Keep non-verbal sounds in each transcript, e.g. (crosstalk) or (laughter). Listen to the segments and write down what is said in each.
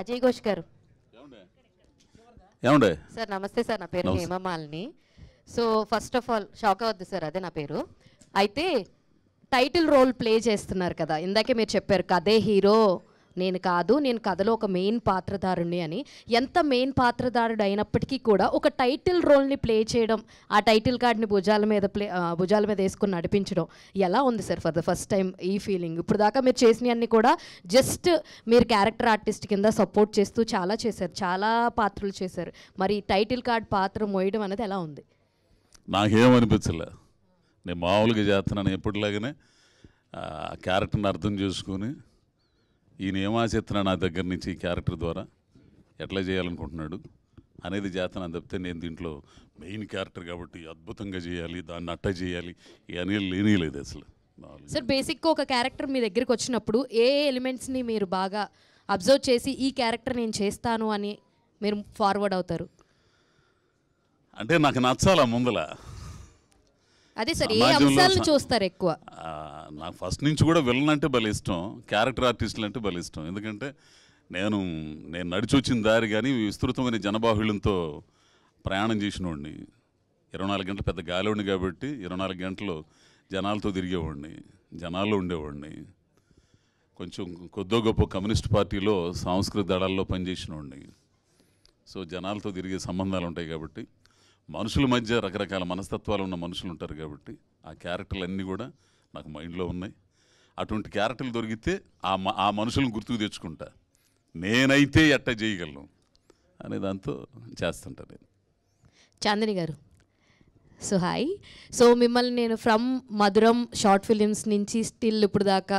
అజయ్ ఘోష్ గారు సార్ నమస్తే సార్ నా పేరు Hemamalini so first of all shock అవద్దు సార్ అదే నా పేరు అయితే టైటిల్ రోల్ ప్లే చేస్తున్నారు కదా ఇందాకే మీరు చెప్పారు కదే హీరో నేను కాదు నేను కథలో ఒక మెయిన్ పాత్రధారుణ్ణి అని ఎంత మెయిన్ పాత్రధారుడు అయినప్పటికీ కూడా ఒక టైటిల్ రోల్ని ప్లే చేయడం ఆ టైటిల్ కార్డ్ని భుజాల మీద ప్లే భుజాల మీద వేసుకుని నడిపించడం ఎలా ఉంది sir for the first time ఈ ఫీలింగ్ ఇప్పుడు దాకా మీరు చేసినవన్నీ కూడా జస్ట్ మీరు క్యారెక్టర్ ఆర్టిస్ట్ కింద సపోర్ట్ చేస్తూ చాలా చేశారు చాలా పాత్రలు చేశారు మరి టైటిల్ కార్డ్ పాత్ర మోయడం అనేది ఎలా ఉంది నాకేమనిపించలే నేను మామూలుగా చేస్తున్నాను ఎప్పటిలాగనే క్యారెక్టర్ని అర్థం చేసుకుని ఈయన చిత్ర నా దగ్గర నుంచి ఈ క్యారెక్టర్ ద్వారా ఎట్లా చేయాలనుకుంటున్నాడు అనేది జాతన తప్పితే నేను దీంట్లో మెయిన్ క్యారెక్టర్ కాబట్టి అద్భుతంగా చేయాలి దాన్ని అట్ట చేయాలి ఇవన్నీ లేని లేదు అసలు సార్ బేసిక్గా ఒక క్యారెక్టర్ మీ దగ్గరికి వచ్చినప్పుడు ఏ ఎలిమెంట్స్ని మీరు బాగా అబ్జర్వ్ చేసి ఈ క్యారెక్టర్ నేను చేస్తాను అని మీరు ఫార్వర్డ్ అవుతారు అంటే నాకు నచ్చాలా ముందల అదే సార్ ఏ అంశాలను చూస్తారు ఎక్కువ నాకు ఫస్ట్ నుంచి కూడా విలన్ అంటే భలే ఇష్టం క్యారెక్టర్ ఆర్టిస్టులు అంటే భలే ఇష్టం ఎందుకంటే నేను నేను నడిచి వచ్చిన దారి కానీ విస్తృతమైన జనబాహుళ్యంతో ప్రయాణం చేసిన వాడిని ఇరవై నాలుగు గంటలు పెద్ద గాలివాడిని కాబట్టి ఇరవై నాలుగు గంటలు జనాలతో తిరిగేవాడిని జనాల్లో ఉండేవాడిని కొంచెం కొద్దో గొప్ప కమ్యూనిస్ట్ పార్టీలో సాంస్కృతిక దళాల్లో వాడిని సో జనాలతో తిరిగే సంబంధాలు ఉంటాయి కాబట్టి మనుషుల మధ్య రకరకాల మనస్తత్వాలు ఉన్న మనుషులు ఉంటారు కాబట్టి ఆ క్యారెక్టర్లు అన్నీ కూడా నాకు మైండ్లో ఉన్నాయి అటువంటి క్యారెక్టర్లు దొరికితే ఆ ఆ మనుషులను గుర్తుకు తెచ్చుకుంటా నేనైతే ఎట్ట చేయగలను అనే దాంతో చేస్తుంటా నేను చాందిని గారు సో హాయ్ సో మిమ్మల్ని నేను ఫ్రమ్ మధురం షార్ట్ ఫిలిమ్స్ నుంచి స్టిల్ ఇప్పుడు దాకా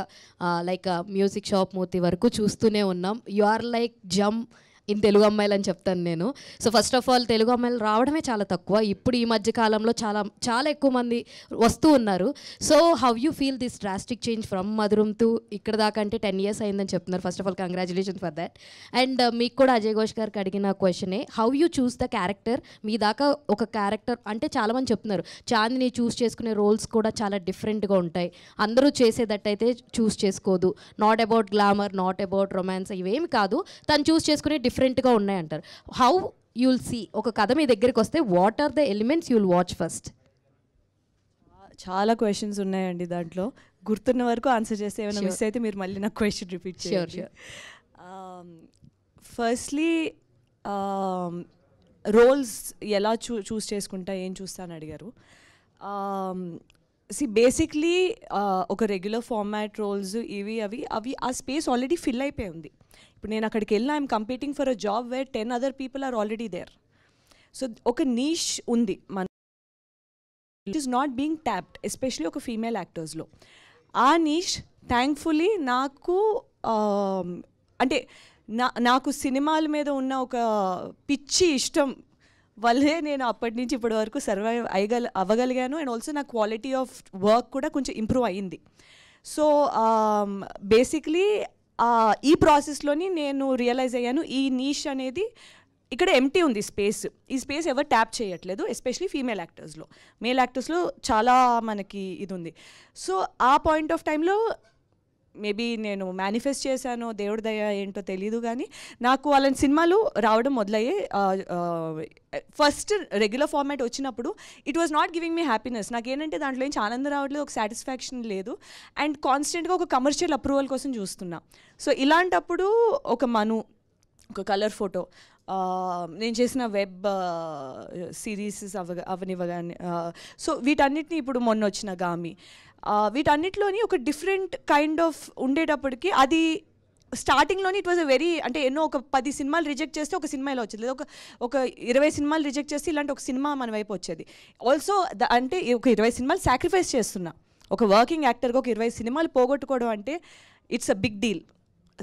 లైక్ మ్యూజిక్ షాప్ మూర్తి వరకు చూస్తూనే ఉన్నాం you are like gem in Telugu అమ్మాయిలు అని చెప్తాను నేను so first of all Telugu అమ్మాయిలు రావడమే చాలా తక్కువ ఇప్పుడు ఈ మధ్య కాలంలో చాలా చాలా ఎక్కువ మంది వస్తూ ఉన్నారు so how you feel this drastic change from Madhuram to ఇక్కడ దాకా అంటే టెన్ ఇయర్స్ అయిందని చెప్తున్నారు first of all congratulation for that and మీకు కూడా అజయ్ ఘోష్ గారికి అడిగిన క్వశ్చనే how you choose the character మీ దాకా ఒక క్యారెక్టర్ అంటే చాలామంది చెప్తున్నారు చాందిని చూస్ చేసుకునే రోల్స్ కూడా చాలా డిఫరెంట్గా ఉంటాయి అందరూ చేసేటట్టయితే చూస్ చేసుకోదు not about glamour not about romance ఇవేమి కాదు తను చూస్ చేసుకునే డిఫరెంట్ డిఫరెంట్గా ఉన్నాయంటారు హౌ యుల్ సీ ఒక కథ మీ దగ్గరికి వస్తే what are the elements you'll watch first చాలా క్వశ్చన్స్ ఉన్నాయండి దాంట్లో గుర్తున్న వరకు ఆన్సర్ చేస్తే ఏమైనా మిస్ అయితే మీరు మళ్ళీ నాకు క్వశ్చన్ రిపీట్ చేయండి ఫస్ట్లీ రోల్స్ um, um, ఎలా చూ చూస్ చేసుకుంటా ఏం చూస్తా అని అడిగారు సి um, బేసిక్లీ uh, ఒక రెగ్యులర్ ఫార్మాట్ రోల్స్ ఇవి అవి అవి ఆ స్పేస్ ఆల్రెడీ ఫిల్ అయిపోయి ఉంది ఇప్పుడు నేను అక్కడికి వెళ్ళిన I'm competing for a job where ten other people are already there so ఒక నీష్ ఉంది మన it is not being tapped especially ఒక ఫీమేల్ యాక్టర్స్లో ఆ నీష్ థ్యాంక్ఫుల్లీ నాకు um, అంటే నా నాకు సినిమాల మీద ఉన్న ఒక పిచ్చి ఇష్టం వల్లే నేను అప్పటి నుంచి ఇప్పటి వరకు సర్వైవ్ అయ్యగల అవ్వగలిగాను అండ్ ఆల్సో నా క్వాలిటీ ఆఫ్ వర్క్ కూడా కొంచెం ఇంప్రూవ్ అయ్యింది సో బేసిక్లీ um, ఈ ప్రాసెస్లోని నేను రియలైజ్ అయ్యాను ఈ నీష్ అనేది ఇక్కడ ఎంటీ ఉంది స్పేస్ ఈ స్పేస్ ఎవరు ట్యాప్ చేయట్లేదు ఎస్పెషలీ ఫీమేల్ యాక్టర్స్లో మేల్ యాక్టర్స్లో చాలా మనకి ఇది ఉంది సో ఆ పాయింట్ ఆఫ్ టైంలో మేబీ నేను మేనిఫెస్ట్ చేశాను దేవుడి దయ ఏంటో తెలియదు కానీ నాకు అలాంటి సినిమాలు రావడం మొదలయ్యే ఫస్ట్ రెగ్యులర్ ఫార్మాట్ వచ్చినప్పుడు it was not giving me happiness నాకు ఏంటంటే దాంట్లో నుంచి ఆనందం రావట్లేదు ఒక సాటిస్ఫాక్షన్ లేదు అండ్ కాన్స్టెంట్గా ఒక కమర్షియల్ అప్రూవల్ కోసం చూస్తున్నా సో ఇలాంటప్పుడు ఒక మను ఒక కలర్ ఫోటో నేను చేసిన వెబ్ సిరీసెస్ అవ అవనివ్వగానే సో వీటన్నిటిని ఇప్పుడు మొన్న వచ్చిన గామి వీటన్నిటిలోని ఒక డిఫరెంట్ కైండ్ ఆఫ్ ఉండేటప్పటికి అది స్టార్టింగ్లోని ఇట్ వాజ్ అ వెరీ అంటే ఎన్నో ఒక పది సినిమాలు రిజెక్ట్ చేస్తే ఒక సినిమా ఇలా వచ్చింది ఒక ఒక ఇరవై సినిమాలు రిజెక్ట్ చేస్తే ఇలాంటి ఒక సినిమా మన వైపు వచ్చేది ఆల్సో అంటే ఒక ఇరవై సినిమాలు సాక్రిఫైస్ చేస్తున్నా ఒక వర్కింగ్ యాక్టర్గా ఒక ఇరవై సినిమాలు పోగొట్టుకోవడం అంటే it's a big deal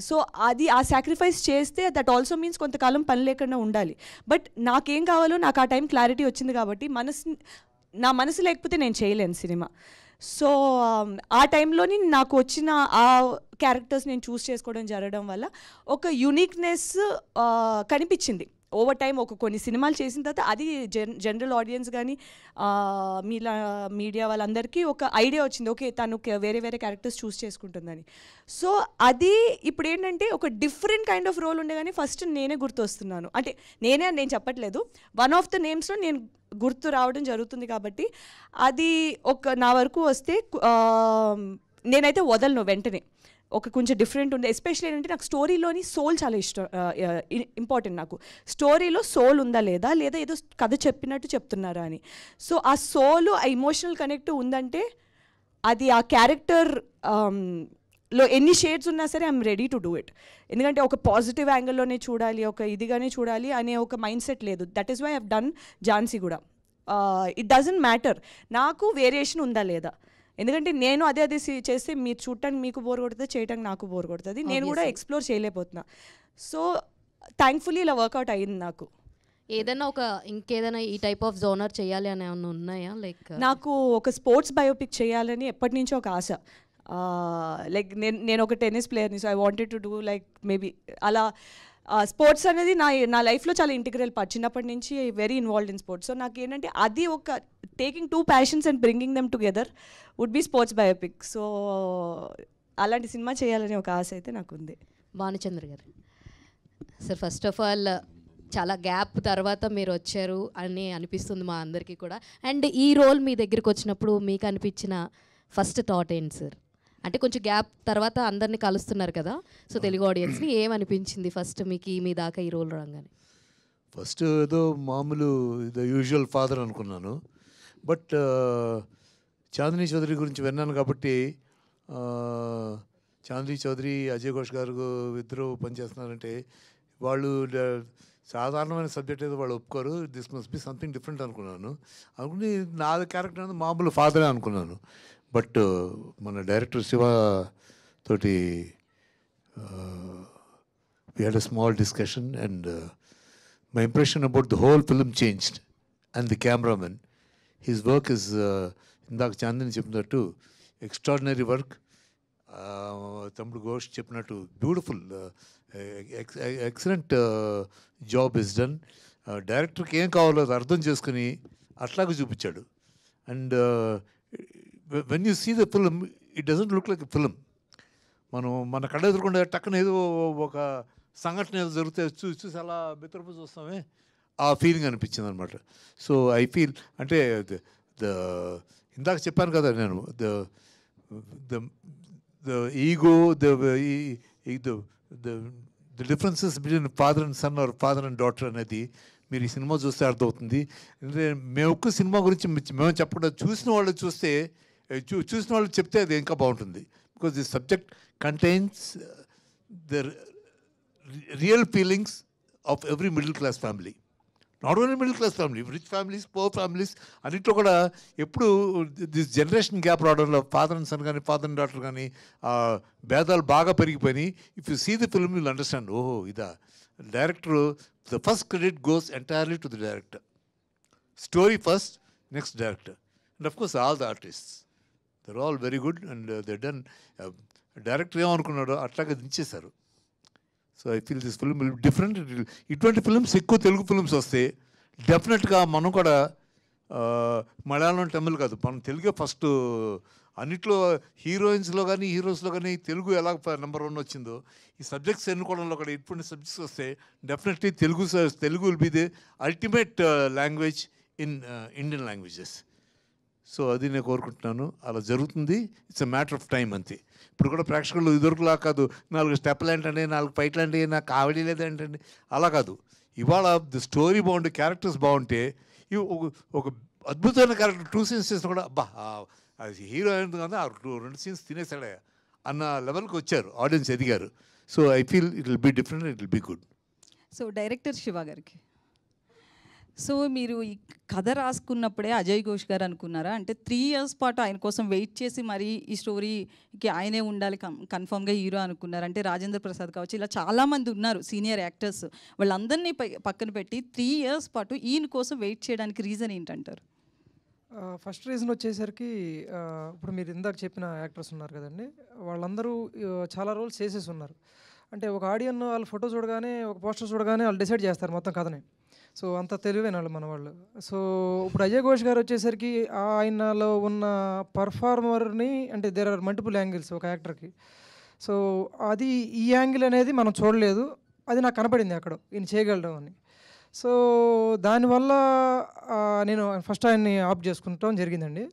so అది ఆ సాక్రిఫైస్ చేస్తే దట్ ఆల్సో మీన్స్ కొంతకాలం పని లేకుండా ఉండాలి బట్ నాకేం కావాలో నాకు ఆ టైం క్లారిటీ వచ్చింది కాబట్టి మనసు నా మనసు లేకపోతే నేను చేయలేను సినిమా సో ఆ టైంలోని నాకు వచ్చిన ఆ క్యారెక్టర్స్ నేను చూస్ చేసుకోవడం జరగడం వల్ల ఒక యూనిక్నెస్ కనిపించింది ఓవర్ టైం ఒక కొన్ని సినిమాలు చేసిన తర్వాత అది జన్ జనరల్ ఆడియన్స్ కానీ మీలా మీడియా వాళ్ళందరికీ ఒక ఐడియా వచ్చింది ఓకే తను వేరే వేరే క్యారెక్టర్స్ చూస్ చేసుకుంటుందని సో అది ఇప్పుడు ఏంటంటే ఒక డిఫరెంట్ కైండ్ ఆఫ్ రోల్ ఉండే కానీ ఫస్ట్ నేనే గుర్తొస్తున్నాను అంటే నేనే నేను చెప్పట్లేదు వన్ ఆఫ్ ద నేమ్స్లో నేను గుర్తు రావడం జరుగుతుంది కాబట్టి అది ఒక నా వరకు వస్తే నేనైతే వదలను వెంటనే ఒక కొంచెం డిఫరెంట్ ఉంది ఎస్పెషల్లీ ఏంటంటే నాకు స్టోరీలోని సోల్ చాలా ఇష్టం ఇంపార్టెంట్ నాకు స్టోరీలో సోల్ ఉందా లేదా లేదా ఏదో కథ చెప్పినట్టు చెప్తున్నారా అని సో ఆ సోల్ ఆ ఇమోషనల్ కనెక్ట్ ఉందంటే అది ఆ క్యారెక్టర్ లో ఎన్ని షేడ్స్ ఉన్నా సరే I'm ready to do it ఎందుకంటే ఒక పాజిటివ్ యాంగిల్లోనే చూడాలి ఒక ఇదిగానే చూడాలి అనే ఒక మైండ్ సెట్ లేదు that is why have done Jhansi కూడా ఇట్ డజంట్ మ్యాటర్ నాకు వేరియేషన్ ఉందా లేదా ఎందుకంటే నేను అదే అదే చేస్తే మీరు చూడటానికి మీకు బోర్ కొడుతుంది చేయటానికి నాకు బోర్ కొడుతుంది నేను కూడా ఎక్స్ప్లోర్ చేయలేకపోతున్నా సో థ్యాంక్ఫుల్లీ ఇలా వర్కౌట్ అయింది నాకు ఏదైనా ఒక ఇంకేదైనా ఈ టైప్ ఆఫ్ జోనర్ చేయాలి అని ఏమైనా ఉన్నాయా లైక్ uh, నాకు ఒక స్పోర్ట్స్ బయోపిక్ చేయాలని ఎప్పటి నుంచో ఒక ఆశ లైక్ నేను నేను ఒక టెన్నిస్ ప్లేయర్ని so I wanted to do like maybe అలా స్పోర్ట్స్ అనేది నా నా లైఫ్లో చాలా ఇంటిగ్రల్ పార్ట్ చిన్నప్పటి నుంచి very involved in sports so నాకు ఏంటంటే అది ఒక taking two passions and bringing them together would be sports biopic so అలాంటి సినిమా చేయాలనే ఒక ఆశ అయితే నాకు ఉంది భానుచంద్ర గారు సార్ ఫస్ట్ ఆఫ్ ఆల్ చాలా గ్యాప్ తర్వాత మీరు వచ్చారు అని అనిపిస్తుంది మా అందరికీ కూడా అండ్ ఈ రోల్ మీ దగ్గరికి వచ్చినప్పుడు మీకు అనిపించిన ఫస్ట్ థాట్ ఏంటి సార్ అంటే కొంచెం గ్యాప్ తర్వాత అందరిని కలుస్తున్నారు కదా సో తెలుగు ఆడియన్స్ని ఏమనిపించింది ఫస్ట్ మీకు మీ దాకా ఈ రోల్ రాగానే ఫస్ట్ ఏదో మామూలు ద యూజువల్ ఫాదర్ అనుకున్నాను బట్ చాందిని చౌదరి గురించి విన్నాను కాబట్టి చాందిని చౌదరి అజయ్ ఘోష్ గారు ఇద్దరు పనిచేస్తున్నారంటే వాళ్ళు సాధారణమైన సబ్జెక్ట్ అయితే వాళ్ళు ఒప్పుకోరు this must be something different అనుకున్నాను అనుకుని నా క్యారెక్టర్ అనేది మామూలు ఫాదరే అనుకున్నాను బట్ మన డైరెక్టర్ శివ తోటి we had a small discussion and my impression about the whole film changed and the cameraman his work is ఇందాక చాందని చెప్పినట్టు ఎక్స్ట్రాడినరీ వర్క్ తమ్ముడు ఘోష్ చెప్పినట్టు beautiful excellent job is done డైరెక్టర్కి ఏం కావాలో అర్థం చేసుకుని అట్లాగే చూపించాడు and when you see the film it doesn't look like film మనం మన కళ్ళ ఎదుర్కొండే టక్కన ఏదో ఒక సంఘటన ఏదో జరిగితే చూసి చూసి అలా మిత్రపు చూస్తామే ఆ ఫీలింగ్ అనిపించింది అనమాట సో ఐ ఫీల్ అంటే ద ఇందాక చెప్పాను కదా నేను the the the ego the the the differences between father and son or father and daughter అనేది మీరు ఈ సినిమా చూస్తే అర్థమవుతుంది అంటే మేము ఒక్క సినిమా గురించి మేము చెప్పకుండా చూసిన వాళ్ళు చూస్తే చూ చూసిన వాళ్ళు చెప్తే అది ఇంకా బాగుంటుంది because the subject contains the real feelings of every middle class family not only middle class family rich families poor families అన్నింటిలో కూడా ఎప్పుడు దిస్ జనరేషన్ గ్యాప్ రావడంలో ఫాదర్ అండ్ సన్ కానీ ఫాదర్ అండ్ డాటర్ కానీ భేదాలు బాగా పెరిగిపోయినాయి if you see the film you'll understand ఓహో ఇదా director the first credit goes entirely to the director story first next director and of course all the artists there all very good and they done director ఏమనుకున్నాడో అట్లాగే దించేశారు so I feel this film different ఇటువంటి films ఎక్కువ Telugu films వస్తే డెఫినెట్గా మనం కూడా మలయాళం తమిళ్ కాదు మనం తెలుగే ఫస్ట్ అన్నిట్లో హీరోయిన్స్లో కానీ హీరోస్లో కానీ తెలుగు ఎలా నెంబర్ వన్ వచ్చిందో ఈ సబ్జెక్ట్స్ ఎన్నుకోవడంలో కూడా ఇటువంటి సబ్జెక్ట్స్ వస్తే definitely Telugu Telugu will be the ultimate language in Indian languages so అది నేను కోరుకుంటున్నాను అలా జరుగుతుంది it's a matter of time అంతే ఇప్పుడు కూడా ప్రేక్షకులు ఇదివరకులా కాదు నాలుగు స్టెప్లు ఏంటండి నాలుగు పైట్లు అండి నాకు కావడి లేదేంటండి అలా కాదు ఇవాళ ది స్టోరీ బాగుంటే క్యారెక్టర్స్ బాగుంటే ఇవి ఒక అద్భుతమైన క్యారెక్టర్ టూ సీన్స్ చేసిన కూడా అబ్బా హీరో అయింది కదా రెండు సీన్స్ తినేసాడే అన్న లెవెల్కి వచ్చారు ఆడియన్స్ ఎదిగారు so I feel it will be different it will be good so director Shiva గారికి సో మీరు ఈ కథ రాసుకున్నప్పుడే అజయ్ ఘోష్ గారు అనుకున్నారా అంటే త్రీ ఇయర్స్ పాటు ఆయన కోసం వెయిట్ చేసి మరీ ఈ స్టోరీకి ఆయనే ఉండాలి కన్ఫామ్గా హీరో అనుకున్నారు అంటే రాజేంద్ర ప్రసాద్ కావచ్చు ఇలా చాలామంది ఉన్నారు సీనియర్ యాక్టర్స్ వాళ్ళందరినీ పక్కన పెట్టి త్రీ ఇయర్స్ పాటు ఈయన కోసం వెయిట్ చేయడానికి రీజన్ ఏంటంటారు ఫస్ట్ రీజన్ వచ్చేసరికి ఇప్పుడు మీరు ఇందాక చెప్పిన యాక్టర్స్ ఉన్నారు కదండి వాళ్ళందరూ చాలా రోల్స్ చేసేసి ఉన్నారు అంటే ఒక ఆడియన్ వాళ్ళు ఫోటో చూడగానే ఒక పోస్టర్ చూడగానే వాళ్ళు డిసైడ్ చేస్తారు మొత్తం కథనే సో అంత తెలివైన వాళ్ళు మన వాళ్ళు సో ఇప్పుడు అజయ్ ఘోష్ గారు వచ్చేసరికి ఆయనలో ఉన్న పర్ఫార్మర్ని అంటే దేర్ ఆర్ మల్టిపుల్ యాంగిల్స్ ఒక యాక్టర్కి సో అది ఈ యాంగిల్ అనేది మనం చూడలేదు అది నాకు కనపడింది అక్కడ ఈయన చేయగలడం అని సో దానివల్ల నేను ఫస్ట్ ఆయన్ని ఆఫ్ చేసుకుంటాం జరిగిందండి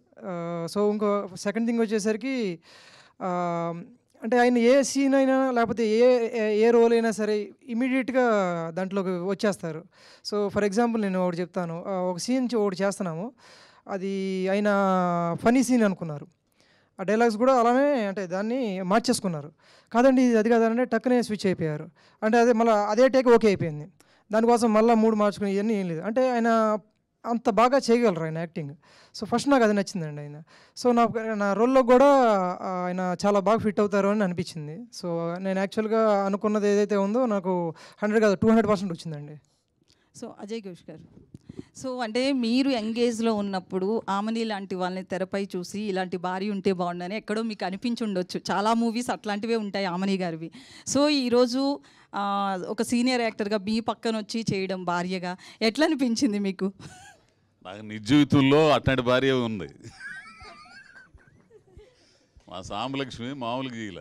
సో ఇంకో సెకండ్ థింగ్ వచ్చేసరికి అంటే ఆయన ఏ సీన్ అయినా లేకపోతే ఏ ఏ రోల్ అయినా సరే ఇమీడియట్గా దాంట్లోకి వచ్చేస్తారు సో ఫర్ ఎగ్జాంపుల్ నేను ఒకటి చెప్తాను ఒక సీన్ ఒకటి చేస్తున్నాము అది ఆయన ఫనీ సీన్ అనుకున్నారు ఆ డైలాగ్స్ కూడా అలానే అంటే దాన్ని మార్చేసుకున్నారు కాదండి ఇది అది కాదంటే టక్నే స్విచ్ అయిపోయారు అంటే అదే మళ్ళీ అదే టేక్ ఓకే అయిపోయింది దానికోసం మళ్ళీ మూడు మార్చుకుని ఇవన్నీ ఏం లేదు అంటే ఆయన అంత బాగా చేయగలరు ఆయన యాక్టింగ్ సో ఫస్ట్ నాకు అది నచ్చిందండి ఆయన సో నాకు నా రోల్లో కూడా ఆయన చాలా బాగా ఫిట్ అవుతారు అని అనిపించింది సో నేను యాక్చువల్గా అనుకున్నది ఏదైతే ఉందో నాకు హండ్రెడ్ కాదు టూ హండ్రెడ్ పర్సెంట్ వచ్చిందండి సో అజయ్ ఘోష్ గారు సో అంటే మీరు ఎంగేజ్లో ఉన్నప్పుడు ఆమెని లాంటి వాళ్ళని తెరపై చూసి ఇలాంటి భార్య ఉంటే బాగుండని ఎక్కడో మీకు అనిపించి ఉండొచ్చు చాలా మూవీస్ అట్లాంటివే ఉంటాయి ఆమెని గారివి సో ఈరోజు ఒక సీనియర్ యాక్టర్గా మీ పక్కన వచ్చి చేయడం భార్యగా ఎట్లా అనిపించింది మీకు నాకు జీవితంలో అట్లాంటి భార్య ఉంది మా సాంబలక్ష్మి మామూలుగా గీల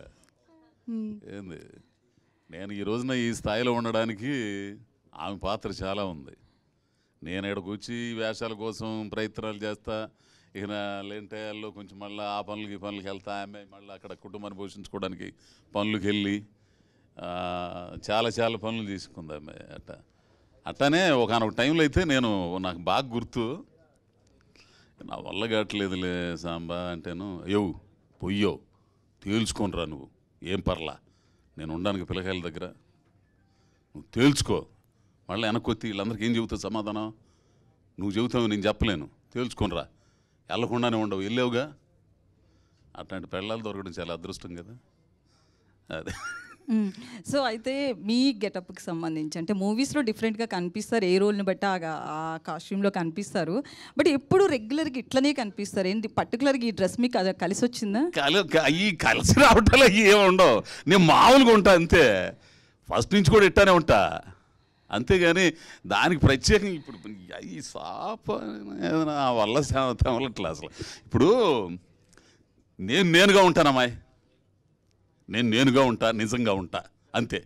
ఏంది నేను ఈ రోజున ఈ స్థాయిలో ఉండడానికి ఆమె పాత్ర చాలా ఉంది నేను ఇక్కడికి వచ్చి వేషాల కోసం ప్రయత్నాలు చేస్తా ఇక లేంటాయాల్లో కొంచెం మళ్ళీ ఆ పనులకి పనులకి వెళ్తా ఆమె మళ్ళీ అక్కడ కుటుంబాన్ని పోషించుకోవడానికి పనులకు వెళ్ళి చాలా చాలా పనులు తీసుకుందామే అట్ట అట్టనే ఒకనొక టైంలో అయితే నేను నాకు బాగా గుర్తు నా వల్ల కావట్లేదులే సాంబా అంటేను అయ్యో పొయ్యో తేల్చుకోనరా నువ్వు ఏం పర్లా నేను ఉండడానికి పిల్లకాయల దగ్గర నువ్వు తేల్చుకో మళ్ళీ వెనక్కొత్తి వీళ్ళందరికీ ఏం చెబుతావు సమాధానం నువ్వు చెబుతావు నేను చెప్పలేను తేల్చుకోనరా వెళ్ళకుండానే ఉండవు వెళ్ళావుగా అట్లాంటి పెళ్ళాలు దొరకడం చాలా అదృష్టం కదా అదే Hmm. సో అయితే మీ గెటప్కి సంబంధించి అంటే మూవీస్లో డిఫరెంట్గా కనిపిస్తారు ఏ రోల్ని బట్టి ఆ కాస్ట్యూమ్లో కనిపిస్తారు బట్ ఎప్పుడు రెగ్యులర్గా ఇట్లనే కనిపిస్తారు ఏంటి పర్టికులర్గా ఈ డ్రెస్ మీకు కలిసి వచ్చిందా ఈ కలిసి రావటం ఏముండవు నేను మామూలుగా ఉంటా అంతే ఫస్ట్ నుంచి కూడా ఇట్టానే ఉంటా అంతేగాని దానికి ప్రత్యేకంగా ఇప్పుడు ఈ సాప వల్ల వల్ల అసలు ఇప్పుడు నేను నేనుగా ఉంటానమ్మాయి నేను నేనుగా ఉంటా నిజంగా ఉంటా అంతే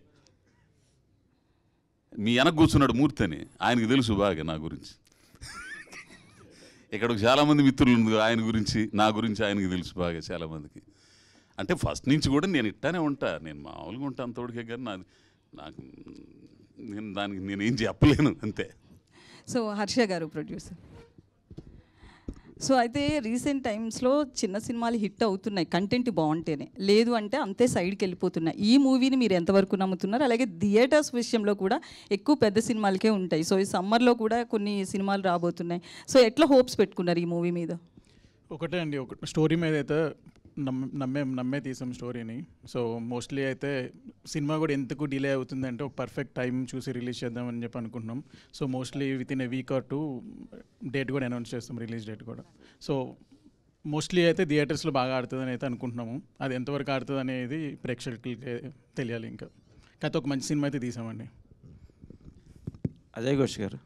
మీ వెనక కూర్చున్నాడు మూర్తి అని ఆయనకు తెలుసు బాగా నా గురించి ఇక్కడ చాలామంది మిత్రులు ఆయన గురించి నా గురించి ఆయనకి తెలుసు బాగా చాలామందికి అంటే ఫస్ట్ నుంచి కూడా నేను ఇట్టానే ఉంటా నేను మామూలుగా ఉంటా అంతవరకే కానీ నాది నాకు నేను దానికి నేనేం చెప్పలేను అంతే సో హర్ష గారు ప్రొడ్యూసర్ సో అయితే రీసెంట్ టైమ్స్లో చిన్న సినిమాలు హిట్ అవుతున్నాయి కంటెంట్ బాగుంటేనే లేదు అంటే అంతే సైడ్కి వెళ్ళిపోతున్నాయి ఈ మూవీని మీరు ఎంతవరకు నమ్ముతున్నారు అలాగే థియేటర్స్ విషయంలో కూడా ఎక్కువ పెద్ద సినిమాలకే ఉంటాయి సో ఈ సమ్మర్లో కూడా కొన్ని సినిమాలు రాబోతున్నాయి సో ఎట్లా హోప్స్ పెట్టుకున్నారు ఈ మూవీ మీద ఒకటే అండి ఒక స్టోరీ మీద అయితే నమ్మే నమ్మే తీసాం స్టోరీని సో మోస్ట్లీ అయితే సినిమా కూడా ఎందుకు డిలే అవుతుందంటే ఒక పర్ఫెక్ట్ టైం చూసి రిలీజ్ చేద్దామని చెప్పి అనుకుంటున్నాం so mostly with in a week or two date కూడా అనౌన్స్ చేస్తాం రిలీజ్ డేట్ కూడా సో మోస్ట్లీ అయితే థియేటర్స్లో బాగా ఆడుతుందని అయితే అనుకుంటున్నాము అది ఎంతవరకు ఆడుతుంది అనేది ప్రేక్షకులకి తెలియాలి ఇంకా కథ ఒక మంచి సినిమా అయితే తీసామండి అజయ్ ఘోష్ గారు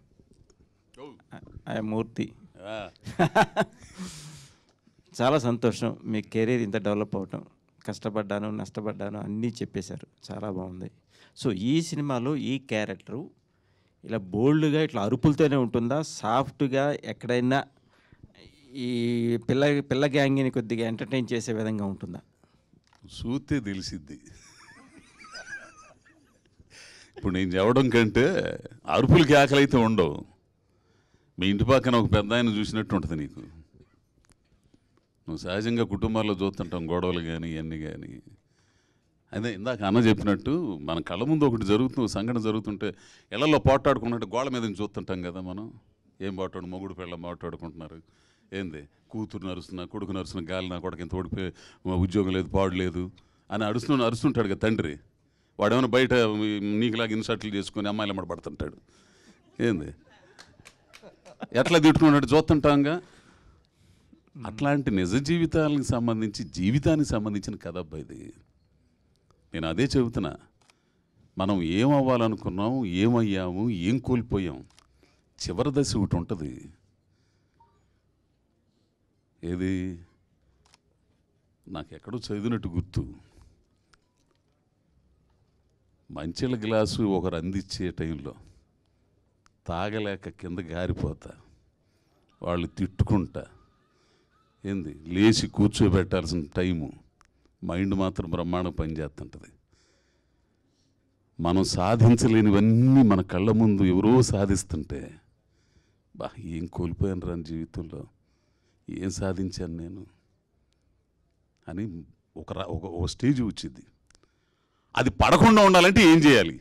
oh. మూర్తి ah. (laughs) చాలా సంతోషం మీ కెరీర్ ఇంత డెవలప్ అవటం కష్టపడ్డాను నష్టపడ్డాను అన్నీ చెప్పేశారు చాలా బాగుంది సో ఈ సినిమాలో ఈ క్యారెక్టరు ఇలా బోల్డ్గా ఇట్లా అరుపులతోనే ఉంటుందా సాఫ్ట్గా ఎక్కడైనా ఈ పిల్ల పిల్ల గ్యాంగిని కొద్దిగా ఎంటర్టైన్ చేసే విధంగా ఉంటుందా చూస్తే తెలిసిద్ది ఇప్పుడు నేను చెప్పడం కంటే అరుపులకి ఆకలి అయితే ఉండవు మీ ఇంటి పక్కన ఒక పెద్ద ఆయన చూసినట్టు ఉంటుంది నీకు నువ్వు సహజంగా కుటుంబాల్లో చూస్తుంటాం గొడవలు కానీ ఇవన్నీ కానీ అదే ఇందాక అన్న చెప్పినట్టు మన కళ్ళ ముందు ఒకటి జరుగుతుంది సంఘటన జరుగుతుంటే ఇళ్లలో పోట్లాడుకున్నట్టు గోడ మీద చూస్తుంటాం కదా మనం ఏం పోటాడు మొగుడు పిల్ల మాట్లాడుకుంటున్నారు ఏంది కూతురు నరుస్తున్నా కొడుకు నరుస్తున్నా గాలి నా కొడుకు ఇంత ఓడిపోయి ఉద్యోగం లేదు పాడు లేదు అని అరుస్తున్నా అరుస్తుంటాడు కదా తండ్రి ఏమైనా బయట నీకులాగా ఇన్సర్ట్లు చేసుకుని అమ్మాయిలు పడుతుంటాడు ఏంది ఎట్లా తిట్టుకున్నట్టు చూస్తుంటాంగా అట్లాంటి నిజ జీవితాలకు సంబంధించి జీవితానికి సంబంధించిన కథ అబ్బాయి ఇది నేను అదే చెబుతున్నా మనం ఏమవ్వాలనుకున్నాం ఏమయ్యాము ఏం కోల్పోయాం చివరి దశ ఒకటి ఉంటుంది ఏది నాకు ఎక్కడో చదివినట్టు గుర్తు మంచిల గ్లాసు ఒకరు అందించే టైంలో తాగలేక కింద గారిపోతా వాళ్ళు తిట్టుకుంటా ఏంది లేచి కూర్చోబెట్టాల్సిన టైము మైండ్ మాత్రం బ్రహ్మాండం పనిచేస్తుంటుంది మనం సాధించలేనివన్నీ మన కళ్ళ ముందు ఎవరో సాధిస్తుంటే బా ఏం కోల్పోయాను రాని జీవితంలో ఏం సాధించాను నేను అని ఒక ఒక స్టేజ్ వచ్చింది అది పడకుండా ఉండాలంటే ఏం చేయాలి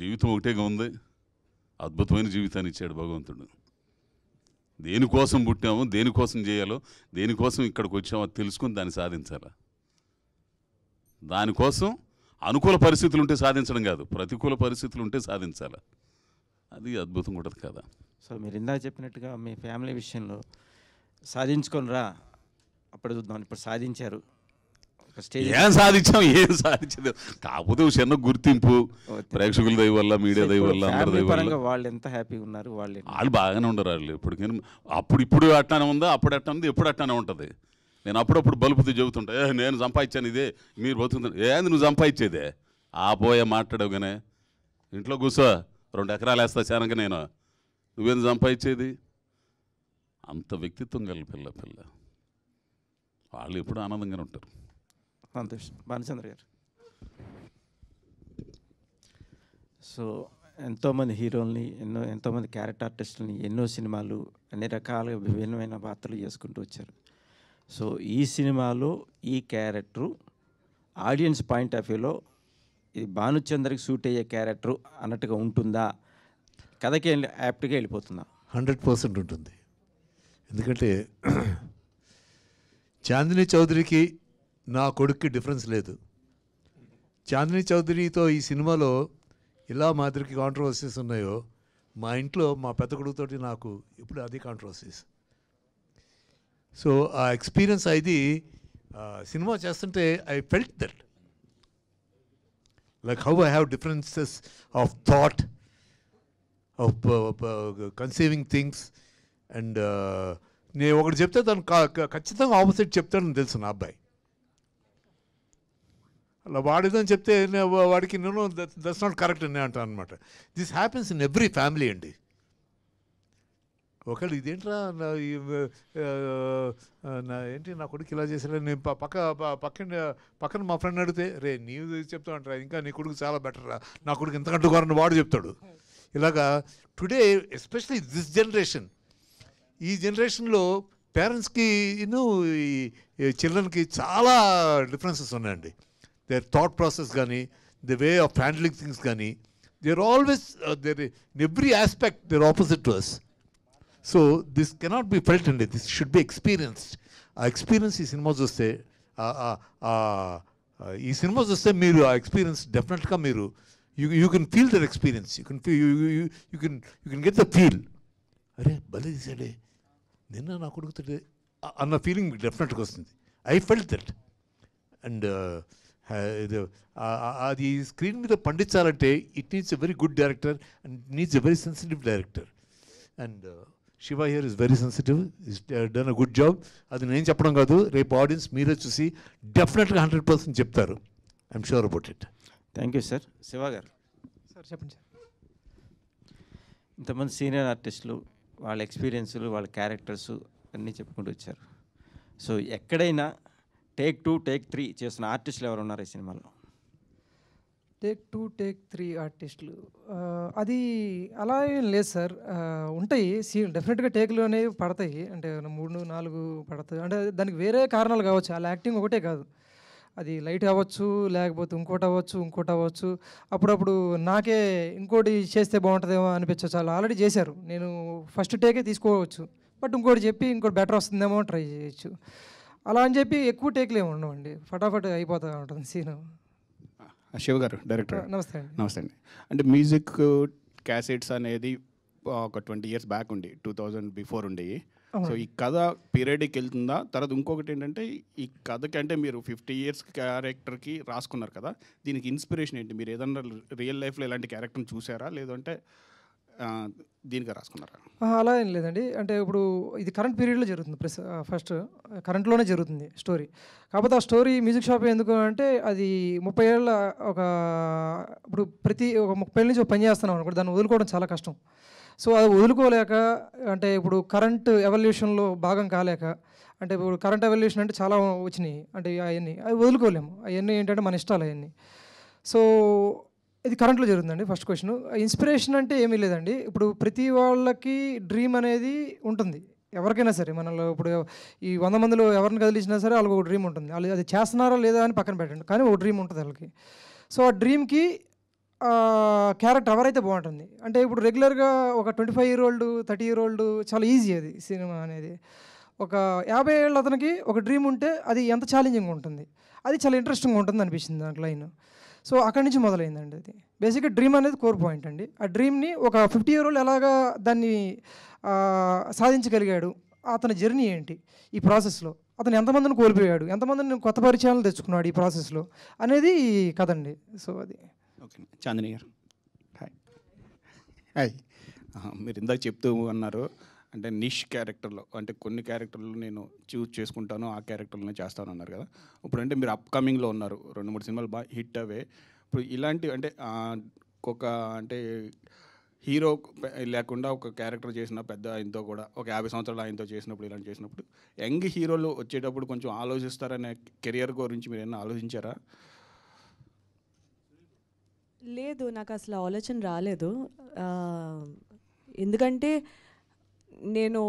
జీవితం ఒకటేగా ఉంది అద్భుతమైన జీవితాన్ని ఇచ్చాడు భగవంతుడు దేనికోసం పుట్టాము దేనికోసం చేయాలో దేనికోసం ఇక్కడికి వచ్చామో తెలుసుకుని దాన్ని సాధించాలా దానికోసం అనుకూల పరిస్థితులు ఉంటే సాధించడం కాదు ప్రతికూల పరిస్థితులు ఉంటే సాధించాలా అది అద్భుతంగా ఉంటుంది కదా సో మీరు ఇందాక చెప్పినట్టుగా మీ ఫ్యామిలీ విషయంలో సాధించుకొని రా అప్పుడు చూద్దాం ఇప్పుడు సాధించారు ఏం సాధించాం ఏం సాధించదు కాకపోతే చిన్న గుర్తింపు ప్రేక్షకుల దయ వల్ల మీడియా దయ వల్ల అందరి దయ వల్ల వాళ్ళు ఎంత హ్యాపీగా ఉన్నారు వాళ్ళు వాళ్ళు బాగానే ఉండరు వాళ్ళు ఇప్పుడు అప్పుడు ఇప్పుడు అట్టానే ఉందా అప్పుడు అట్టానే ఉంది ఎప్పుడు అట్టానే ఉంటుంది నేను అప్పుడప్పుడు బలుపుతూ చెబుతుంటా ఏ నేను సంపాదించాను ఇదే మీరు బతుకుతున్నా ఏంది నువ్వు సంపాదించేదే ఆ పోయే మాట్లాడవుగానే ఇంట్లో కూర్చో రెండు ఎకరాలు వేస్తా చేనక నేను నువ్వేం సంపాదించేది అంత వ్యక్తిత్వం గల పిల్ల పిల్ల వాళ్ళు ఎప్పుడు ఆనందంగానే ఉంటారు సంతోషం భానుచంద్ర గారు సో ఎంతోమంది హీరోల్ని ఎన్నో ఎంతోమంది క్యారెక్టర్ ఆర్టిస్టులని ఎన్నో సినిమాలు అన్ని రకాలుగా విభిన్నమైన పాత్రలు చేసుకుంటూ వచ్చారు సో ఈ సినిమాలో ఈ క్యారెక్టర్ ఆడియన్స్ పాయింట్ ఆఫ్ వ్యూలో ఇది భానుచంద్రకి సూట్ అయ్యే క్యారెక్టర్ అన్నట్టుగా ఉంటుందా కథకి యాప్ట్గా వెళ్ళిపోతుందా హండ్రెడ్ పర్సెంట్ ఉంటుంది ఎందుకంటే చాందిని చౌదరికి నా కొడుక్కి డిఫరెన్స్ లేదు చాందిని చౌదరితో ఈ సినిమాలో ఇలా మాదిరికి కాంట్రవర్సీస్ ఉన్నాయో మా ఇంట్లో మా పెద్ద కొడుకుతోటి నాకు ఇప్పుడు అది కాంట్రవర్సీస్ సో ఆ ఎక్స్పీరియన్స్ అది సినిమా చేస్తుంటే I felt that like how I have differences of thought of conceiving things and నేను ఒకటి చెప్తే తను ఖచ్చితంగా ఆపోజిట్ చెప్తాడని తెలుసు నా అబ్బాయి అలా వాడిదని చెప్తే వాడికి నేను దట్స్ నాట్ కరెక్ట్ అని అంటాను అనమాట this happens in every family అండి ఒకళ్ళు ఇదేంట్రా నా ఏంటి నా కొడుకు ఇలా చేశాడు నేను పక్క పక్కన పక్కన మా ఫ్రెండ్ అడిగితే రే నీవు చెప్తా అంటారా ఇంకా నీ కొడుకు చాలా బెటర్రా నా కొడుకు ఎంతకంటే కోరని వాడు చెప్తాడు ఇలాగా టుడే ఎస్పెషలీ దిస్ జనరేషన్ ఈ జనరేషన్లో పేరెంట్స్కి ఈ చిల్డ్రన్కి చాలా డిఫరెన్సెస్ ఉన్నాయండి దేర్ థాట్ ప్రాసెస్ కానీ the way of handling things కానీ there always there in every aspect there opposite to us so this cannot be felt అండి దిస్ షుడ్ బి ఎక్స్పీరియన్స్డ్ ఆ ఎక్స్పీరియన్స్ ఈ సినిమా చూస్తే ఈ సినిమా చూస్తే మీరు ఆ ఎక్స్పీరియన్స్ డెఫినెట్గా మీరు you you can feel their experience you can feel you can you can get the feel అరే భలే తీసాడే నిన్న నా కొడుకుతుండే అన్న ఫీలింగ్ మీకు డెఫినెట్గా వస్తుంది ఐ ఫెల్ట్ దట్ అండ్ ఇది అది స్క్రీన్ మీద పండించాలంటే it needs a very good director and needs a very sensitive director and Shiva here is very sensitive is done a good job అది నేను చెప్పడం కాదు రేపు ఆడియన్స్ మీరే చూసి డెఫినెట్గా హండ్రెడ్ పర్సెంట్ చెప్తారు I'm sure about it thank you sir Shiva గారు సార్ చెప్పండి సార్ ఇంతమంది సీనియర్ ఆర్టిస్టులు వాళ్ళ ఎక్స్పీరియన్సులు వాళ్ళ క్యారెక్టర్స్ అన్నీ చెప్పుకుంటూ వచ్చారు సో ఎక్కడైనా టేక్ టూ టేక్ త్రీ చేసిన ఆర్టిస్టులు ఎవరు ఉన్నారు ఈ సినిమాలో టేక్ టూ టేక్ త్రీ ఆర్టిస్టులు అది అలా ఏం లేదు సార్ ఉంటాయి సీన్ డెఫినెట్గా టేకులు అనేవి పడతాయి అంటే మూడు నాలుగు పడతాయి అంటే దానికి వేరే కారణాలు కావచ్చు అలా యాక్టింగ్ ఒకటే కాదు అది లైట్ అవ్వచ్చు లేకపోతే ఇంకోటి అవ్వచ్చు ఇంకోటి అవ్వచ్చు అప్పుడప్పుడు నాకే ఇంకోటి చేస్తే బాగుంటుందేమో అనిపించవచ్చు అలా ఆల్రెడీ చేశారు నేను ఫస్ట్ టేకే తీసుకోవచ్చు బట్ ఇంకోటి చెప్పి ఇంకోటి బెటర్ వస్తుందేమో ట్రై చేయొచ్చు అలా అని చెప్పి ఎక్కువ టేక్లు ఏమి ఫటాఫట్ అయిపోతూ ఉంటుంది సీన్ శివ గారు డైరెక్టర్ నమస్తే అండి నమస్తే అండి అంటే మ్యూజిక్ క్యాసెట్స్ అనేది ఒక ట్వంటీ ఇయర్స్ బ్యాక్ ఉండి టూ థౌజండ్ బిఫోర్ ఉండేవి సో ఈ కథ పీరియడ్కి వెళ్తుందా తర్వాత ఇంకొకటి ఏంటంటే ఈ కథకి అంటే మీరు ఫిఫ్టీ ఇయర్స్ క్యారెక్టర్కి రాసుకున్నారు కదా దీనికి ఇన్స్పిరేషన్ ఏంటి మీరు ఏదన్నా రియల్ లైఫ్లో ఇలాంటి క్యారెక్టర్ని చూసారా లేదంటే దీనిగా రాసుకున్నారా అలా ఏం లేదండి అంటే ఇప్పుడు ఇది కరెంట్ పీరియడ్లో జరుగుతుంది ప్రెస్ ఫస్ట్ కరెంట్లోనే జరుగుతుంది స్టోరీ కాకపోతే ఆ స్టోరీ మ్యూజిక్ షాప్ ఎందుకు అంటే అది ముప్పై ఏళ్ళ ఒక ఇప్పుడు ప్రతి ఒక ముప్పై ఏళ్ళ నుంచి పని చేస్తున్నాం అనుకోండి దాన్ని వదులుకోవడం చాలా కష్టం సో అది వదులుకోలేక అంటే ఇప్పుడు కరెంట్ ఎవల్యూషన్లో భాగం కాలేక అంటే ఇప్పుడు కరెంట్ ఎవల్యూషన్ అంటే చాలా వచ్చినాయి అంటే అవన్నీ అవి వదులుకోలేము అవన్నీ ఏంటంటే మన ఇష్టాలు అవన్నీ సో ఇది కరెంట్లో జరుగుతుందండి ఫస్ట్ క్వశ్చన్ ఇన్స్పిరేషన్ అంటే ఏమీ లేదండి ఇప్పుడు ప్రతి వాళ్ళకి డ్రీమ్ అనేది ఉంటుంది ఎవరికైనా సరే మనలో ఇప్పుడు ఈ వంద మందిలో ఎవరిని కదిలించినా సరే వాళ్ళకి ఒక డ్రీమ్ ఉంటుంది వాళ్ళు అది చేస్తున్నారా లేదా అని పక్కన పెట్టండి కానీ ఒక డ్రీమ్ ఉంటుంది వాళ్ళకి సో ఆ డ్రీమ్కి క్యారెక్టర్ ఎవరైతే బాగుంటుంది అంటే ఇప్పుడు రెగ్యులర్గా ఒక twenty five year old thirty year old చాలా ఈజీ అది సినిమా అనేది ఒక యాభై ఏళ్ళ అతనికి ఒక డ్రీమ్ ఉంటే అది ఎంత ఛాలెంజింగ్ ఉంటుంది అది చాలా ఇంట్రెస్టింగ్ ఉంటుంది అనిపించింది దాంట్లో లైన్ సో అక్కడి నుంచి మొదలైందండి అది బేసిక్గా డ్రీమ్ అనేది కోర్ పాయింట్ అండి ఆ డ్రీమ్ని ఒక ఫిఫ్టీ ఇయర్ ఓల్డ్ ఎలాగా దాన్ని సాధించగలిగాడు అతని జర్నీ ఏంటి ఈ ప్రాసెస్లో అతను ఎంతమందిని కోల్పోయాడు ఎంతమందిని కొత్త పరిచయాలు తెచ్చుకున్నాడు ఈ ప్రాసెస్లో అనేది కదండి సో అది ఓకే చాందిని గారు హాయ్ హాయ్ మీరు ఇందాక చెప్తూ అన్నారు అంటే నిష్ క్యారెక్టర్లో అంటే కొన్ని క్యారెక్టర్లు నేను చూస్ చేసుకుంటాను ఆ క్యారెక్టర్లనే చేస్తాను అన్నారు కదా ఇప్పుడు అంటే మీరు అప్కమింగ్లో ఉన్నారు రెండు మూడు సినిమాలు బాగా హిట్ అవే ఇప్పుడు ఇలాంటివి అంటే ఒక అంటే హీరో లేకుండా ఒక క్యారెక్టర్ చేసిన పెద్ద ఆయనతో కూడా ఒక యాభై సంవత్సరాలు ఆయనతో చేసినప్పుడు ఇలాంటి చేసినప్పుడు యంగ్ హీరోలు వచ్చేటప్పుడు కొంచెం ఆలోచిస్తారనే కెరియర్ గురించి మీరు ఏమైనా ఆలోచించారా లేదు నాకు అసలు ఆలోచన రాలేదు ఎందుకంటే నేను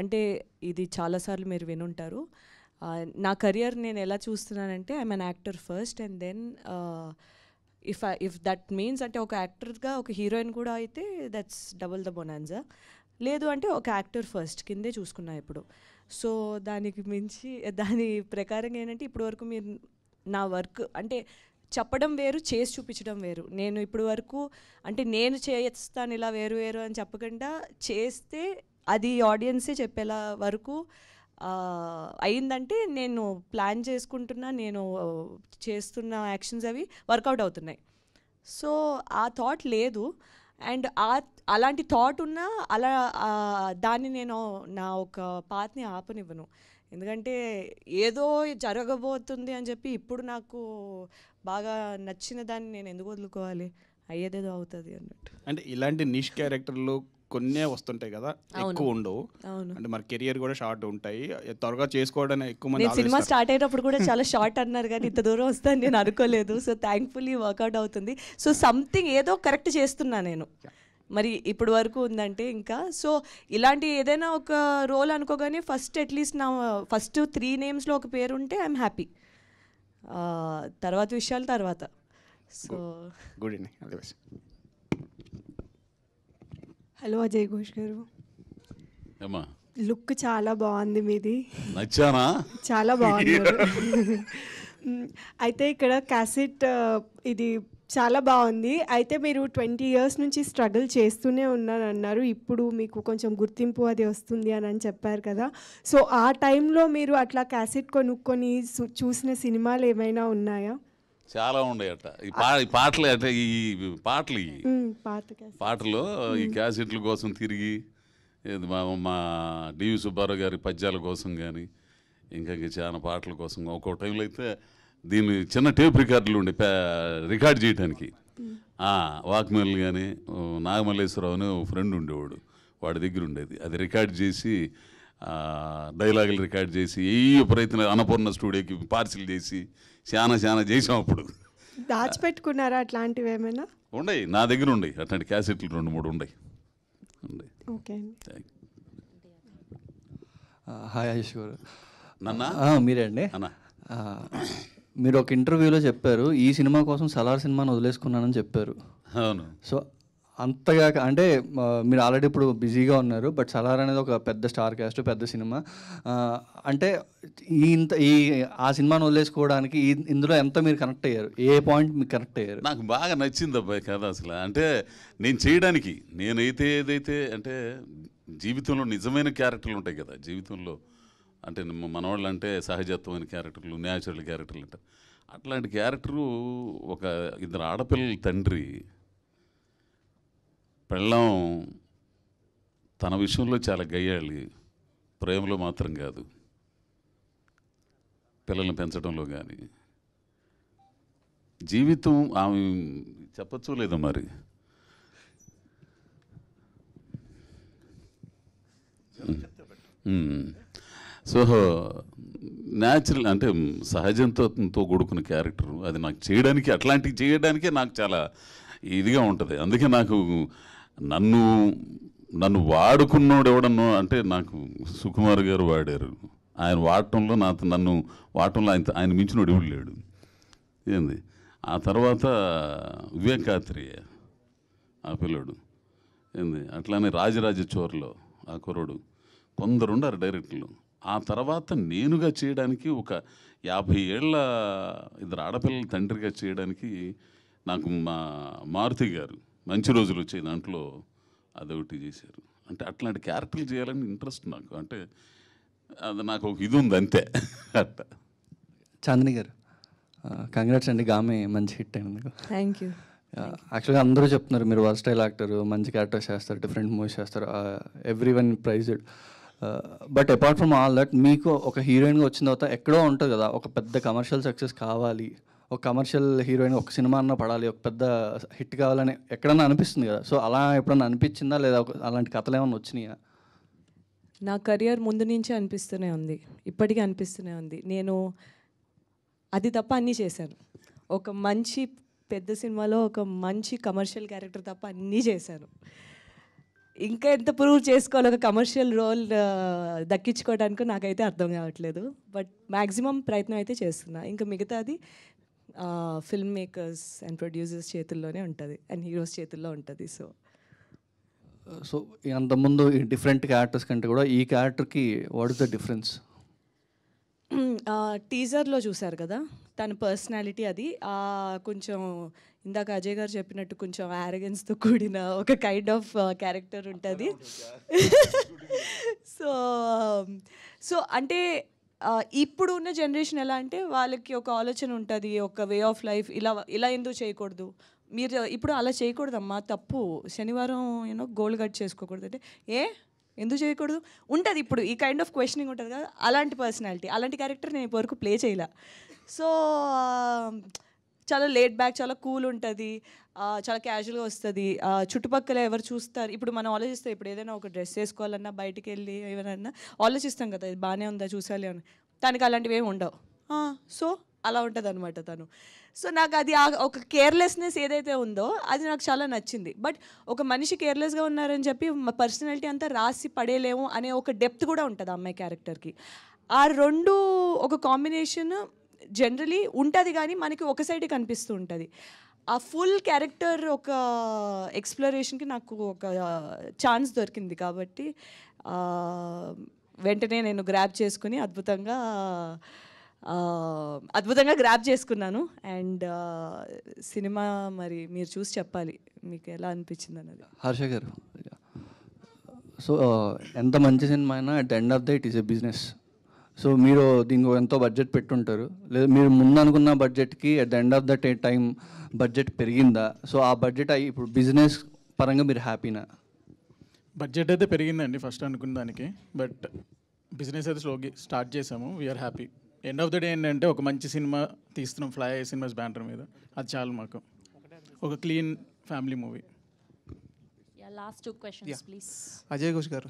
అంటే ఇది చాలాసార్లు మీరు వినుంటారు నా కెరియర్ నేను ఎలా చూస్తున్నానంటే I'm an actor first and then if I if that means అంటే ఒక యాక్టర్గా ఒక హీరోయిన్ కూడా అయితే దట్స్ డబుల్ ద బొనాన్జా లేదు అంటే ఒక యాక్టర్ ఫస్ట్ కిందే చూసుకున్నా ఇప్పుడు సో దానికి మించి దాని ప్రకారంగా ఏంటంటే ఇప్పటివరకు మీరు నా వర్క్ అంటే చెప్పడం వేరు చేసి చూపించడం వేరు నేను ఇప్పుడు వరకు అంటే నేను చేస్తాను ఇలా వేరు వేరు అని చెప్పకుండా చేస్తే అది ఆడియన్సే చెప్పేలా వరకు అయిందంటే నేను ప్లాన్ చేసుకుంటున్నా నేను చేస్తున్న యాక్షన్స్ అవి వర్కౌట్ అవుతున్నాయి సో ఆ థాట్ లేదు అండ్ ఆ అలాంటి థాట్ ఉన్నా అలా దాన్ని నేను నా ఒక పాత్ని ఆపనివ్వను ఎందుకంటే ఏదో జరగబోతుంది అని చెప్పి ఇప్పుడు నాకు బాగా నచ్చిన దాన్ని నేను ఎందుకు వదులుకోవాలి అయ్యేదేదో అవుతుంది అన్నట్టు అంటే ఇలాంటి నిష్ క్యారెక్టర్లు కొన్నే వస్తుంటాయి కదా ఎక్కువ ఉండవు అంటే మరి కెరియర్ కూడా షార్ట్ ఉంటాయి త్వరగా చేసుకోవడానికి ఎక్కువ మంది సినిమా స్టార్ట్ అయినప్పుడు కూడా చాలా షార్ట్ అన్నారు కానీ ఇంత దూరం వస్తాను నేను అనుకోలేదు సో థ్యాంక్ఫుల్లీ వర్కౌట్ అవుతుంది సో సంథింగ్ ఏదో కరెక్ట్ చేస్తున్నా నేను మరి ఇప్పుడు వరకు ఉందంటే ఇంకా సో ఇలాంటి ఏదైనా ఒక రోల్ అనుకోగానే ఫస్ట్ అట్లీస్ట్ నా ఫస్ట్ త్రీ నేమ్స్లో ఒక పేరు ఉంటే ఐఎమ్ హ్యాపీ తర్వాత విషయాలు తర్వాత so good evening hello Ajay Ghosh గారు లుక్ చాలా బాగుంది మీది నచ్చానా చాలా బాగుంది (laughs) అయితే ఇక్కడ క్యాసెట్ ఇది చాలా బాగుంది అయితే మీరు ట్వంటీ ఇయర్స్ నుంచి స్ట్రగుల్ చేస్తూనే ఉన్నాను అన్నారు ఇప్పుడు మీకు కొంచెం గుర్తింపు అది వస్తుంది అని అని చెప్పారు కదా సో ఆ టైంలో మీరు అట్లా క్యాసెట్ కొనుక్కొని చూసిన సినిమాలు ఏమైనా ఉన్నాయా చాలా ఉండేట ఈ ఈ పాటలు అంటే ఈ పాటలు పాటలు ఈ క్యాసెట్ల కోసం తిరిగి మా మా డివి సుబ్బారావు గారి పద్యాల కోసం కానీ ఇంకా చాలా పాటల కోసం ఒక్కో టైంలో అయితే దీన్ని చిన్న టేప్ రికార్డులు ఉండే రికార్డ్ చేయడానికి వాక్మెల్ కానీ నాగమల్లేశ్వరరావు అని ఫ్రెండ్ ఉండేవాడు వాడి దగ్గర ఉండేది అది రికార్డ్ చేసి డైలాగులు రికార్డ్ చేసి ఏ ప్రయత్నం అన్నపూర్ణ స్టూడియోకి పార్సిల్ చేసి చాలా చాలా చేసాం అప్పుడు దాచిపెట్టుకున్నారా అట్లాంటివి ఏమైనా ఉండయి నా దగ్గర ఉండయి అట్లాంటి క్యాసెట్లు రెండు మూడు ఉండయి ఓకే హాయ్ ఐశ్వర్ నన్న మీరే అండి అన్న మీరు ఒక ఇంటర్వ్యూలో చెప్పారు ఈ సినిమా కోసం సలార్ సినిమాను వదిలేసుకున్నానని చెప్పారు అవును సో అంతగా అంటే మీరు ఆల్రెడీ ఇప్పుడు బిజీగా ఉన్నారు బట్ సలార్ అనేది ఒక పెద్ద స్టార్ క్యాస్ట్ పెద్ద సినిమా అంటే ఈ ఇంత ఈ ఆ సినిమాను వదిలేసుకోవడానికి ఇందులో ఎంత మీరు కనెక్ట్ అయ్యారు ఏ పాయింట్ మీకు కనెక్ట్ అయ్యారు నాకు బాగా నచ్చింది అబ్బాయి కథ అసలు అంటే నేను చేయడానికి నేనైతే ఏదైతే అంటే జీవితంలో నిజమైన క్యారెక్టర్లు ఉంటాయి కదా జీవితంలో అంటే మనవాళ్ళు అంటే సహజత్వమైన క్యారెక్టర్లు న్యాచురల్ క్యారెక్టర్లు అంటారు అట్లాంటి క్యారెక్టరు ఒక ఇద్దరు ఆడపిల్లల తండ్రి పెళ్ళం తన విషయంలో చాలా గయ్యాలి ప్రేమలో మాత్రం కాదు పిల్లల్ని పెంచడంలో కానీ జీవితం ఆమె చెప్పచ్చు లేదు మరి చెప్తా సో న్యాచురల్ అంటే సహజంతో కూడుకున్న క్యారెక్టర్ అది నాకు చేయడానికి అట్లాంటివి చేయడానికే నాకు చాలా ఇదిగా ఉంటుంది అందుకే నాకు నన్ను నన్ను వాడుకున్నోడు ఎవడన్నో అంటే నాకు సుకుమార్ గారు వాడారు ఆయన వాడటంలో నా నన్ను వాడటంలో ఆయన ఆయన మించినోడు ఎవడు లేడు ఏంది ఆ తర్వాత వివేకాత్రియ ఆ పిల్లడు ఏంది అట్లానే రాజరాజ చోర్లో ఆ కొందరు కొందరుండారు డైరెక్టర్లు ఆ తర్వాత నేనుగా చేయడానికి ఒక యాభై ఏళ్ళ ఇద్దరు ఆడపిల్లల తండ్రిగా చేయడానికి నాకు మా మారుతి గారు మంచి రోజులు వచ్చే దాంట్లో అదొకటి చేశారు అంటే అట్లాంటి క్యారెక్టర్లు చేయాలని ఇంట్రెస్ట్ నాకు అంటే అది నాకు ఒక ఇది ఉంది అంతే అట్ట చాందిని గారు కంగ్రాట్స్ అండి గామే మంచి హిట్ అయింది థ్యాంక్ యూ యాక్చువల్గా అందరూ చెప్తున్నారు మీరు వర్స్టైల్ స్టైల్ యాక్టర్ మంచి క్యారెక్టర్స్ చేస్తారు డిఫరెంట్ మూవీస్ చేస్తారు every one prized but apart from all that మీకు ఒక హీరోయిన్గా వచ్చిన తర్వాత ఎక్కడో ఉంటుంది కదా ఒక పెద్ద కమర్షియల్ సక్సెస్ కావాలి ఒక కమర్షియల్ హీరోయిన్ ఒక సినిమా అన్న పడాలి ఒక పెద్ద హిట్ కావాలని ఎక్కడన్నా అనిపిస్తుంది కదా సో అలా ఎప్పుడన్నా అనిపించిందా లేదా అలాంటి కథలు ఏమైనా వచ్చినాయా నా కెరియర్ ముందు నుంచే అనిపిస్తూనే ఉంది ఇప్పటికీ అనిపిస్తూనే ఉంది నేను అది తప్ప అన్నీ చేశాను ఒక మంచి పెద్ద సినిమాలో ఒక మంచి కమర్షియల్ క్యారెక్టర్ తప్ప అన్నీ చేశాను ఇంకా ఎంత ప్రూవ్ చేసుకోవాలి ఒక కమర్షియల్ రోల్ దక్కించుకోవడానికి నాకైతే అర్థం కావట్లేదు బట్ మ్యాక్సిమం ప్రయత్నం అయితే చేస్తున్నా ఇంకా మిగతాది ఫిల్మ్ మేకర్స్ అండ్ ప్రొడ్యూసర్స్ చేతుల్లోనే ఉంటుంది అండ్ హీరోస్ చేతుల్లో ఉంటుంది సో సో అంతకుముందు డిఫరెంట్ క్యారెక్టర్స్ కంటే కూడా ఈ క్యారెక్టర్కి వాట్ ఇస్ ద డిఫరెన్స్ టీజర్లో చూశారు కదా తన పర్సనాలిటీ అది కొంచెం ఇందాక అజయ్ గారు చెప్పినట్టు కొంచెం యారగెన్స్తో కూడిన ఒక కైండ్ ఆఫ్ క్యారెక్టర్ ఉంటుంది సో సో అంటే ఇప్పుడు ఉన్న జనరేషన్ ఎలా అంటే వాళ్ళకి ఒక ఆలోచన ఉంటుంది ఒక వే ఆఫ్ లైఫ్ ఇలా ఇలా ఎందుకు చేయకూడదు మీరు ఇప్పుడు అలా చేయకూడదమ్మా తప్పు శనివారం యూనో గోల్ కట్ చేసుకోకూడదు అంటే ఏ ఎందుకు చేయకూడదు ఉంటుంది ఇప్పుడు ఈ కైండ్ ఆఫ్ క్వశ్చనింగ్ ఉంటుంది కదా అలాంటి పర్సనాలిటీ అలాంటి క్యారెక్టర్ నేను ఇప్పటివరకు ప్లే చేయలే సో um, చాలా లేట్ బ్యాక్ చాలా కూల్ ఉంటుంది చాలా క్యాజువల్గా వస్తుంది చుట్టుపక్కల ఎవరు చూస్తారు ఇప్పుడు మనం ఆలోచిస్తాం ఇప్పుడు ఏదైనా ఒక డ్రెస్ వేసుకోవాలన్నా బయటికి వెళ్ళి ఏమైనా ఆలోచిస్తాం కదా ఇది బాగానే ఉందా చూసాలి అని దానికి అలాంటివి ఏమి ఉండవు సో అలా ఉంటుంది అనమాట తను సో నాకు అది ఒక కేర్లెస్నెస్ ఏదైతే ఉందో అది నాకు చాలా నచ్చింది బట్ ఒక మనిషి కేర్లెస్గా ఉన్నారని చెప్పి పర్సనాలిటీ అంతా రాసి పడేలేము అనే ఒక డెప్త్ కూడా ఉంటుంది అమ్మాయి క్యారెక్టర్కి ఆ రెండు ఒక కాంబినేషన్ జనరలీ ఉంటుంది కానీ మనకి ఒక సైడ్ కనిపిస్తూ ఉంటుంది ఆ ఫుల్ క్యారెక్టర్ ఒక ఎక్స్ప్లోరేషన్కి నాకు ఒక ఛాన్స్ దొరికింది కాబట్టి వెంటనే నేను గ్రాప్ చేసుకుని అద్భుతంగా అద్భుతంగా గ్రాప్ చేసుకున్నాను అండ్ సినిమా మరి మీరు చూసి చెప్పాలి మీకు ఎలా అనిపించింది అన్నది హర్ష గారు సో ఎంత మంచి సినిమా అయినా at end of the it is a business so మీరు దీనికి ఎంతో బడ్జెట్ పెట్టుంటారు లేదా మీరు ముందు అనుకున్న బడ్జెట్కి at the end of the time budget పెరిగిందా సో ఆ బడ్జెట్ అయ్యి ఇప్పుడు బిజినెస్ పరంగా మీరు హ్యాపీనా బడ్జెట్ అయితే పెరిగిందండి ఫస్ట్ అనుకున్న దానికి బట్ బిజినెస్ అయితే స్లోకి స్టార్ట్ చేసాము we're happy end of the day ఏంటంటే ఒక మంచి సినిమా తీస్తున్నాం ఫ్లై సినిమాస్ బ్యానర్ మీద అది చాలు మాకు ఒక clean family movie last two questions please Ajay Ghosh గారు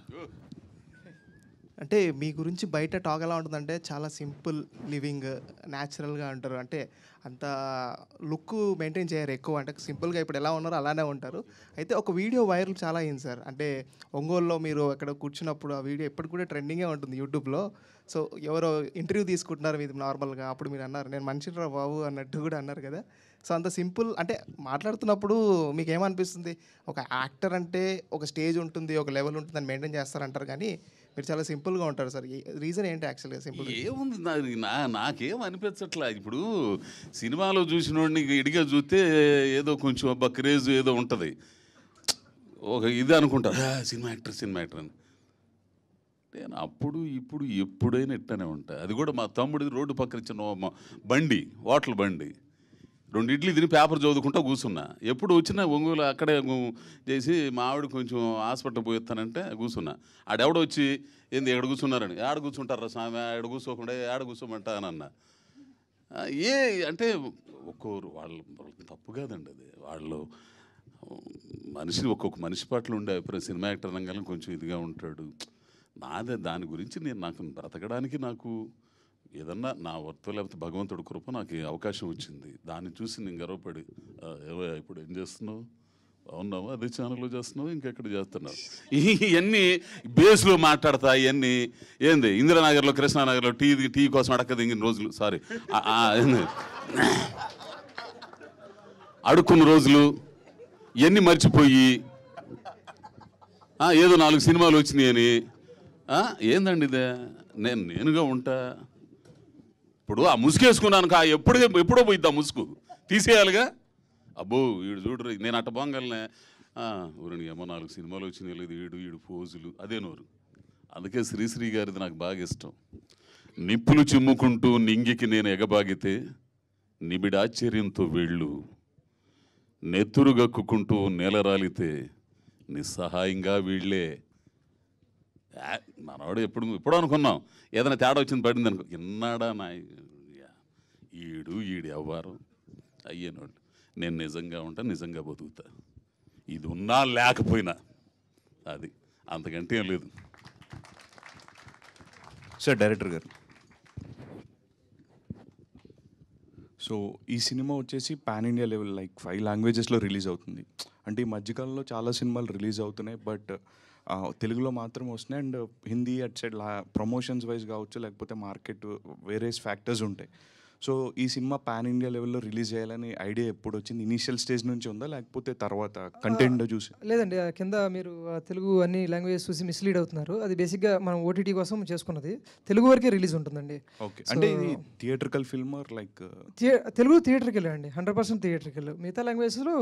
అంటే మీ గురించి బయట టాక్ ఎలా ఉంటుందంటే చాలా సింపుల్ లివింగ్ న్యాచురల్గా ఉంటారు అంటే అంత లుక్ మెయింటైన్ చేయరు ఎక్కువ అంటే సింపుల్గా ఇప్పుడు ఎలా ఉన్నారో అలానే ఉంటారు అయితే ఒక వీడియో వైరల్ చాలా అయింది సార్ అంటే ఒంగోలులో మీరు అక్కడ కూర్చున్నప్పుడు ఆ వీడియో ఎప్పుడు కూడా ట్రెండింగే ఉంటుంది యూట్యూబ్లో సో ఎవరో ఇంటర్వ్యూ తీసుకుంటున్నారు మీరు నార్మల్గా అప్పుడు మీరు అన్నారు నేను మనిషిరా బాబు అన్నట్టు కూడా అన్నారు కదా సో అంత సింపుల్ అంటే మాట్లాడుతున్నప్పుడు మీకు ఏమనిపిస్తుంది ఒక యాక్టర్ అంటే ఒక స్టేజ్ ఉంటుంది ఒక లెవెల్ ఉంటుంది అని మెయింటైన్ చేస్తారంటారు కానీ మీరు చాలా సింపుల్గా ఉంటారు సార్ రీజన్ ఏంటి యాక్చువల్గా సింపుల్ ఏముంది నా నాకేం అనిపించట్లా ఇప్పుడు సినిమాలో చూసిన వాడిని ఇడిగా చూస్తే ఏదో కొంచెం అబ్బా క్రేజ్ ఏదో ఉంటుంది ఒక ఇది అనుకుంటారు సినిమా యాక్టర్ సినిమా యాక్టర్ అని నేను అప్పుడు ఇప్పుడు ఎప్పుడైనా ఇట్టనే ఉంటాయి అది కూడా మా తమ్ముడిది రోడ్డు పక్కన ఇచ్చిన బండి హోటల్ బండి రెండు ఇడ్లీ తిని పేపర్ చదువుకుంటా కూర్చున్నా ఎప్పుడు వచ్చినా ఒంగోలు అక్కడే చేసి మా ఆవిడ కొంచెం హాస్పిటల్ పోయిస్తానంటే కూర్చున్నా ఆడెవడ వచ్చి ఏంది ఎక్కడ కూర్చున్నారని ఆడ కూర్చుంటారా స్వామి ఆడ కూర్చోకుండా ఆడ కూర్చోమంటా అని అన్నా ఏ అంటే ఒక్కొరు వాళ్ళు తప్పు కాదండి అది వాళ్ళు మనిషి ఒక్కొక్క మనిషి పట్ల ఉండే అభిప్రాయం సినిమా యాక్టర్ రంగాలను కొంచెం ఇదిగా ఉంటాడు నాదే దాని గురించి నేను నాకు బ్రతకడానికి నాకు ఏదన్నా నా వర్త లేకపోతే భగవంతుడి కృప నాకు అవకాశం వచ్చింది దాన్ని చూసి నేను గర్వపడి ఏవో ఇప్పుడు ఏం చేస్తున్నావు అవునావు అదే ఛానల్లో చేస్తున్నావు ఇంకెక్కడ చేస్తున్నావు ఇవన్నీ బేస్లో మాట్లాడతా ఇవన్నీ ఏంది ఇందిరానగర్లో కృష్ణానగర్లో టీ టీ కోసం అడక్క దిగిన రోజులు సారీ అడుక్కున్న రోజులు ఇవన్నీ మర్చిపోయి ఏదో నాలుగు సినిమాలు వచ్చినాయని ఏందండి ఇదే నేను నేనుగా ఉంటా ఇప్పుడు ఆ వేసుకున్నాను కా ఎప్పుడు ఎప్పుడో పోయిద్ది ఆ ముసుగు తీసేయాలిగా అబ్బో వీడు చూడరు నేను అట్ట బాగానే ఊరిని ఏమో నాలుగు సినిమాలు వచ్చినాయి లేదు వీడు వీడు పోజులు అదే నోరు అందుకే శ్రీశ్రీ గారిది నాకు బాగా ఇష్టం నిప్పులు చిమ్ముకుంటూ నింగికి నేను ఎగబాగితే నిబిడాశ్చర్యంతో వెళ్ళు నెత్తురు గక్కుకుంటూ నేలరాలితే నిస్సహాయంగా వీళ్ళే మనవాడు ఎప్పుడు ఎప్పుడు అనుకున్నాం ఏదైనా తేడా వచ్చింది పడింది అనుకో ఇన్నాడా నా ఈడు ఈడు ఎవ్వరు అయ్యేనోళ్ళు నేను నిజంగా ఉంటా నిజంగా బతుకుతా ఇది ఉన్నా లేకపోయినా అది అంతకంటే ఏం లేదు సార్ డైరెక్టర్ గారు సో ఈ సినిమా వచ్చేసి pan India level like five లాంగ్వేజెస్లో రిలీజ్ అవుతుంది అంటే ఈ మధ్యకాలంలో చాలా సినిమాలు రిలీజ్ అవుతున్నాయి బట్ తెలుగులో మాత్రం వస్తున్నాయి and Hindi at side promotions wise కావచ్చు లేకపోతే మార్కెట్ వేరేస్ ఫ్యాక్టర్స్ ఉంటాయి సో ఈ సినిమా పాన్ ఇండియా లెవెల్లో రిలీజ్ చేయాలని ఐడియా ఎప్పుడు వచ్చింది ఇనీషియల్ స్టేజ్ నుంచి ఉందా లేకపోతే తర్వాత కంటెంట్ చూసి లేదండి కింద మీరు తెలుగు అన్ని లాంగ్వేజెస్ చూసి మిస్లీడ్ అవుతున్నారు అది బేసిక్గా మనం ఓటీటీ కోసం చేసుకున్నది తెలుగు వరకే రిలీజ్ ఉంటుందండి ఓకే అంటే ఇది థియేటర్కల్ ఫిల్మ్ లైక్ తెలుగు థియేటర్కి వెళ్ళండి హండ్రెడ్ పర్సెంట్ థియేటర్కి వెళ్ళు మిగతా లాంగ్వేజెస్లో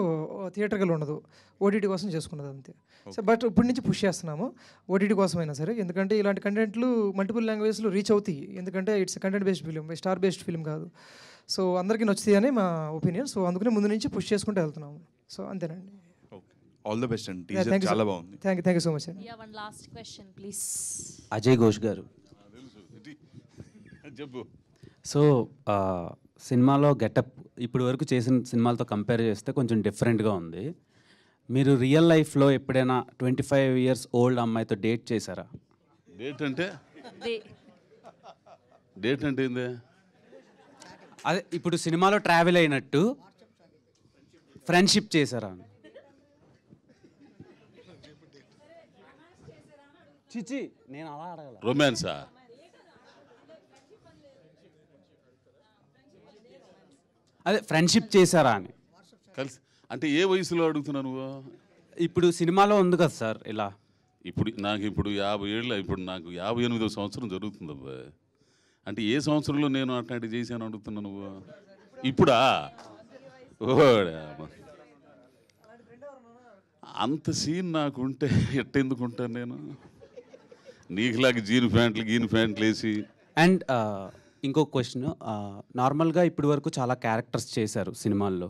థియేటర్కి ఉండదు ఓటీటీ కోసం చేసుకున్నది అంతే సో బట్ ఇప్పటి నుంచి పుష్ చేస్తున్నాము ఓటీటీ కోసమైనా సరే ఎందుకంటే ఇలాంటి కంటెంట్లు మల్టిపుల్ లాంగ్వేజ్లో రీచ్ అవుతాయి ఎందుకంటే it's content based film star based film కాదు సో అందరికీ నచ్చుతాయి అని మా ఒపీనియన్ సో అందుకనే ముందు నుంచి పుష్ చేసుకుంటూ వెళ్తున్నాము సో అంతేనండి ఆల్ ద బెస్ట్ అండి చాలా బాగుంది thank you thank you so much అండి one last question please Ajay Ghosh గారు చెప్పు సో సినిమాలో గెటప్ ఇప్పుడు వరకు చేసిన సినిమాలతో కంపేర్ చేస్తే కొంచెం డిఫరెంట్గా ఉంది మీరు రియల్ లైఫ్లో ఎప్పుడైనా ట్వంటీ ఫైవ్ ఇయర్స్ ఓల్డ్ అమ్మాయితో డేట్ చేశారా డేట్ అంటే డేట్ అంటే అదే ఇప్పుడు సినిమాలో ట్రావెల్ అయినట్టు ఫ్రెండ్షిప్ చేశారా చిచి నేను అలా అడగల రొమాన్సా అదే ఫ్రెండ్షిప్ చేశారా అని కలిసి అంటే ఏ వయసులో అడుగుతున్నా నువ్వు ఇప్పుడు సినిమాలో ఉంది కదా సార్ ఇలా ఇప్పుడు నాకు ఇప్పుడు యాభై ఏళ్ళు ఇప్పుడు నాకు యాభై ఎనిమిదో సంవత్సరం జరుగుతుంది అబ్బాయి అంటే ఏ సంవత్సరంలో నేను అట్లాంటి చేశాను అడుగుతున్నా నువ్వు ఇప్పుడా అంత సీన్ నాకుంటే ఉంటాను నేను నీకులాగా జీన్ ప్యాంట్లు గీన్ ప్యాంట్లు వేసి అండ్ ఇంకో క్వశ్చన్ నార్మల్గా ఇప్పటి వరకు చాలా క్యారెక్టర్స్ చేశారు సినిమాల్లో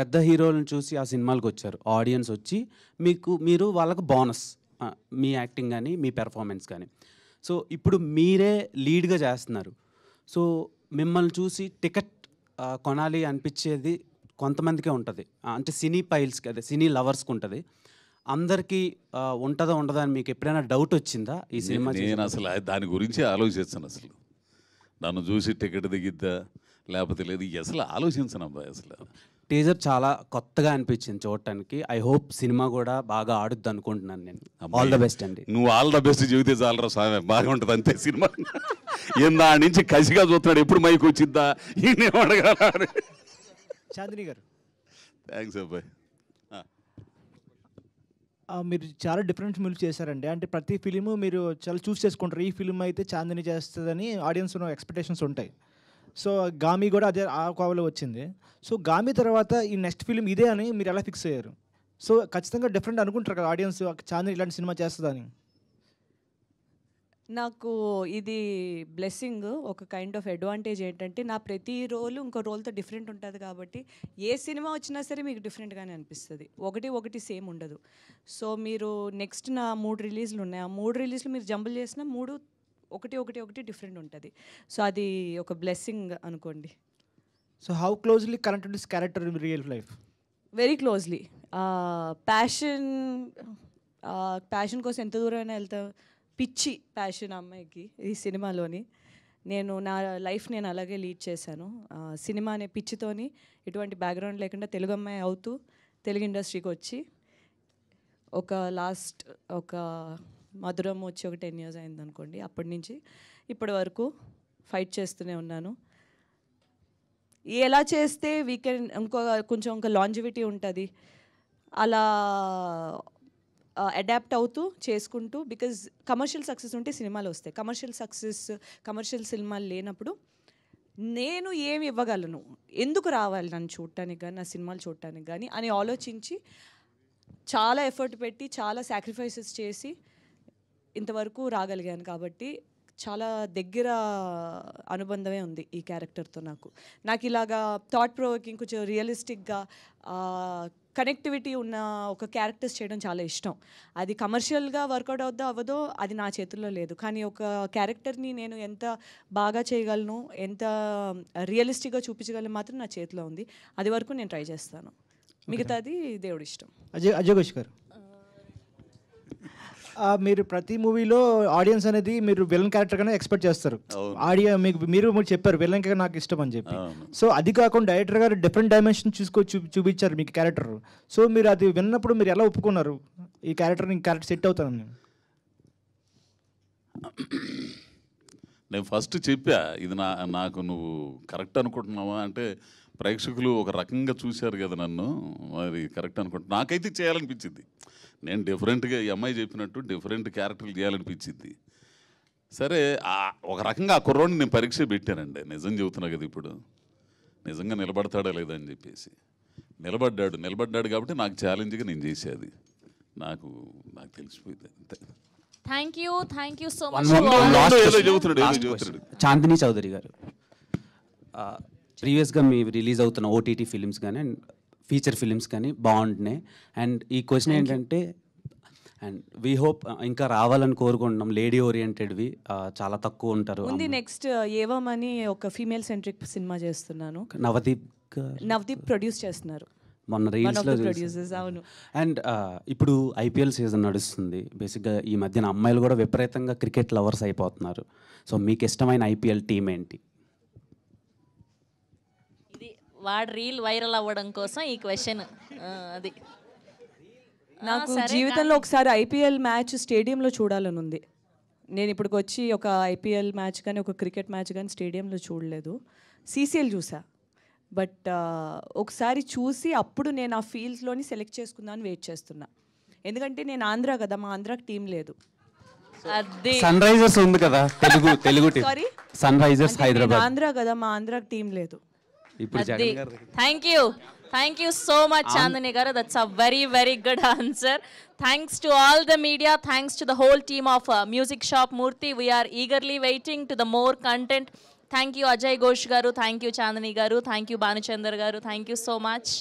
పెద్ద హీరోలను చూసి ఆ సినిమాలకు వచ్చారు ఆడియన్స్ వచ్చి మీకు మీరు వాళ్ళకు బోనస్ మీ యాక్టింగ్ కానీ మీ పెర్ఫార్మెన్స్ కానీ సో ఇప్పుడు మీరే లీడ్గా చేస్తున్నారు సో మిమ్మల్ని చూసి టికెట్ కొనాలి అనిపించేది కొంతమందికే ఉంటుంది అంటే సినీ పైల్స్కి అదే సినీ లవర్స్కి ఉంటుంది అందరికీ ఉంటుందా ఉండదా అని మీకు ఎప్పుడైనా డౌట్ వచ్చిందా ఈ సినిమా నేను అసలు దాని గురించి ఆలోచిస్తాను అసలు నన్ను చూసి టికెట్ దిగిద్దా లేకపోతే లేదు అసలు ఆలోచించను అబ్బాయి అసలు టీజర్ చాలా కొత్తగా అనిపించింది చూడటానికి ఐ హోప్ సినిమా కూడా బాగా ఆడుద్ది అనుకుంటున్నాను నేను ఆల్ ద బెస్ట్ అండి నువ్వు ఆల్ ద బెస్ట్ చెబితే చాలరా స్వామి బాగా ఉంటుంది అంతే సినిమా ఏందా నుంచి కసిగా చూస్తున్నాడు ఎప్పుడు మైక్ వచ్చిద్దా అడగాలి చాందిని గారు థ్యాంక్స్ అబ్బాయి మీరు చాలా డిఫరెంట్ ఫిల్మ్స్ చేశారండి అంటే ప్రతి ఫిలిము మీరు చాలా చూస్ చేసుకుంటారు ఈ ఫిలిం అయితే చాందిని చేస్తుందని ఆడియన్స్ ఎక్స్పెక్టేషన్స్ ఉంటాయి సో గామి కూడా అదే ఆ కోవలో వచ్చింది సో గామి తర్వాత ఈ నెక్స్ట్ ఫిలిం ఇదే అని మీరు ఎలా ఫిక్స్ అయ్యారు సో ఖచ్చితంగా డిఫరెంట్ అనుకుంటారు కదా ఆడియన్స్ చాంద్ర ఇలాంటి సినిమా చేస్తుందని నాకు ఇది బ్లెస్సింగ్ ఒక కైండ్ ఆఫ్ అడ్వాంటేజ్ ఏంటంటే నా ప్రతి రోలు ఇంకో రోల్తో డిఫరెంట్ ఉంటుంది కాబట్టి ఏ సినిమా వచ్చినా సరే మీకు డిఫరెంట్గానే అనిపిస్తుంది ఒకటి ఒకటి సేమ్ ఉండదు సో మీరు నెక్స్ట్ నా మూడు రిలీజ్లు ఉన్నాయి ఆ మూడు రిలీజ్లు మీరు జంబుల్ చేసిన మూడు ఒకటి ఒకటి ఒకటి డిఫరెంట్ ఉంటుంది సో అది ఒక బ్లెస్సింగ్ అనుకోండి so how closely connect this character in real life very closely passion passion కోసం ఎంత దూరమైనా వెళ్తా పిచ్చి ప్యాషన్ అమ్మాయికి ఈ సినిమాలోని నేను నా లైఫ్ నేను అలాగే లీడ్ చేశాను సినిమా అనే పిచ్చితోని ఎటువంటి బ్యాక్గ్రౌండ్ లేకుండా తెలుగు అమ్మాయి అవుతూ తెలుగు ఇండస్ట్రీకి వచ్చి ఒక లాస్ట్ ఒక మధురం వచ్చి ఒక టెన్ ఇయర్స్ అయింది అనుకోండి అప్పటి నుంచి ఇప్పటి వరకు ఫైట్ చేస్తూనే ఉన్నాను ఎలా చేస్తే వీ కెన్ ఇంకో కొంచెం ఇంకా లాంజివిటీ ఉంటుంది అలా అడాప్ట్ అవుతూ చేసుకుంటూ బికాజ్ కమర్షియల్ సక్సెస్ ఉంటే సినిమాలు వస్తాయి కమర్షియల్ సక్సెస్ కమర్షియల్ సినిమాలు లేనప్పుడు నేను ఏమి ఇవ్వగలను ఎందుకు రావాలి నన్ను చూడటానికి కానీ నా సినిమాలు చూడటానికి కానీ అని ఆలోచించి చాలా ఎఫర్ట్ పెట్టి చాలా సాక్రిఫైసెస్ చేసి ఇంతవరకు రాగలిగాను కాబట్టి చాలా దగ్గర అనుబంధమే ఉంది ఈ క్యారెక్టర్తో నాకు నాకు ఇలాగా థాట్ ప్రోవోకింగ్ కొంచెం రియలిస్టిక్గా కనెక్టివిటీ ఉన్న ఒక క్యారెక్టర్స్ చేయడం చాలా ఇష్టం అది కమర్షియల్గా వర్కౌట్ అవుద్దో అవ్వదో అది నా చేతుల్లో లేదు కానీ ఒక క్యారెక్టర్ని నేను ఎంత బాగా చేయగలను ఎంత రియలిస్టిక్గా చూపించగలను మాత్రం నా చేతిలో ఉంది అది వరకు నేను ట్రై చేస్తాను మిగతాది దేవుడి ఇష్టం అజయ్ అజయ్ ఘోష్ గారు మీరు ప్రతి మూవీలో ఆడియన్స్ అనేది మీరు విలన్ క్యారెక్టర్ గానే ఎక్స్పెక్ట్ చేస్తారు ఆడియో మీకు మీరు చెప్పారు విలన్ నాకు ఇష్టం అని చెప్పి సో అది కాకుండా డైరెక్టర్ గారు డిఫరెంట్ డైమెన్షన్ చూసుకో చూపించారు మీకు క్యారెక్టర్ సో మీరు అది విన్నప్పుడు మీరు ఎలా ఒప్పుకున్నారు ఈ క్యారెక్టర్ క్యారెక్టర్ సెట్ అవుతాను నేను నేను ఫస్ట్ చెప్పా ఇది నా నాకు నువ్వు కరెక్ట్ అనుకుంటున్నావా అంటే ప్రేక్షకులు ఒక రకంగా చూశారు కదా నన్ను మరి కరెక్ట్ అనుకుంటున్నా నాకైతే చేయాలనిపించింది నేను డిఫరెంట్గా ఈ అమ్మాయి చెప్పినట్టు డిఫరెంట్ క్యారెక్టర్లు చేయాలనిపించింది సరే ఒక రకంగా ఆ కుర్రోడిని నేను పరీక్ష పెట్టానండి నిజం చెబుతున్నా కదా ఇప్పుడు నిజంగా నిలబడతాడా లేదా అని చెప్పేసి నిలబడ్డాడు నిలబడ్డాడు కాబట్టి నాకు ఛాలెంజ్గా నేను చేసేది నాకు నాకు తెలిసిపోయింది అంతే thank you thank you so much ఏదో చాందిని చౌదరి గారు ప్రీవియస్గా మీ రిలీజ్ అవుతున్న ఓటీటీ ఫిలిమ్స్ కానీ అండ్ ఫీచర్ ఫిలిమ్స్ కానీ బాగుంటున్నాయి అండ్ ఈ క్వశ్చన్ ఏంటంటే అండ్ వీ హోప్ ఇంకా రావాలని కోరుకుంటున్నాం లేడీ ఓరియంటెడ్వి uh, చాలా తక్కువ ఉంటారు ఉంది నెక్స్ట్ uh, ఏవమని ఒక ఫీమేల్ సెంట్రిక్ సినిమా చేస్తున్నాను నవదీప్ నవదీప్ ప్రొడ్యూస్ చేస్తున్నారు మొన్న రీల్స్లో అవును అండ్ uh, ఇప్పుడు ఐపీఎల్ సీజన్ నడుస్తుంది బేసిక్గా ఈ మధ్యన అమ్మాయిలు కూడా విపరీతంగా క్రికెట్ లవర్స్ అయిపోతున్నారు సో మీకు ఇష్టమైన ఐపీఎల్ టీం ఏంటి వాడు రీల్ వైరల్ అవ్వడం కోసం ఈ క్వశ్చన్ అది నాకు జీవితంలో ఒకసారి ఐపీఎల్ మ్యాచ్ స్టేడియంలో చూడాలని ఉంది నేను ఇప్పటికి వచ్చి ఒక ఐపీఎల్ మ్యాచ్ కానీ ఒక క్రికెట్ మ్యాచ్ కానీ స్టేడియంలో చూడలేదు సీసీఎల్ చూసా బట్ ఒకసారి చూసి అప్పుడు నేను ఆ ఫీల్డ్లోని సెలెక్ట్ చేసుకుందామని వెయిట్ చేస్తున్నా ఎందుకంటే నేను ఆంధ్ర కదా మా ఆంధ్రాకి టీం లేదు సన్ రైజర్స్ ఉంది కదా తెలుగు తెలుగు సన్ రైజర్స్ హైదరాబాద్ ఆంధ్ర కదా మా ఆంధ్రాకి టీం లేదు thank you thank you so much Chandini గారు that's a very very good answer thanks to all the media thanks to the whole team of music shop Murthy we're eagerly waiting to the more content thank you Ajay Ghosh గారు thank you Chandni గారు thank you Bhanuchander గారు thank you so much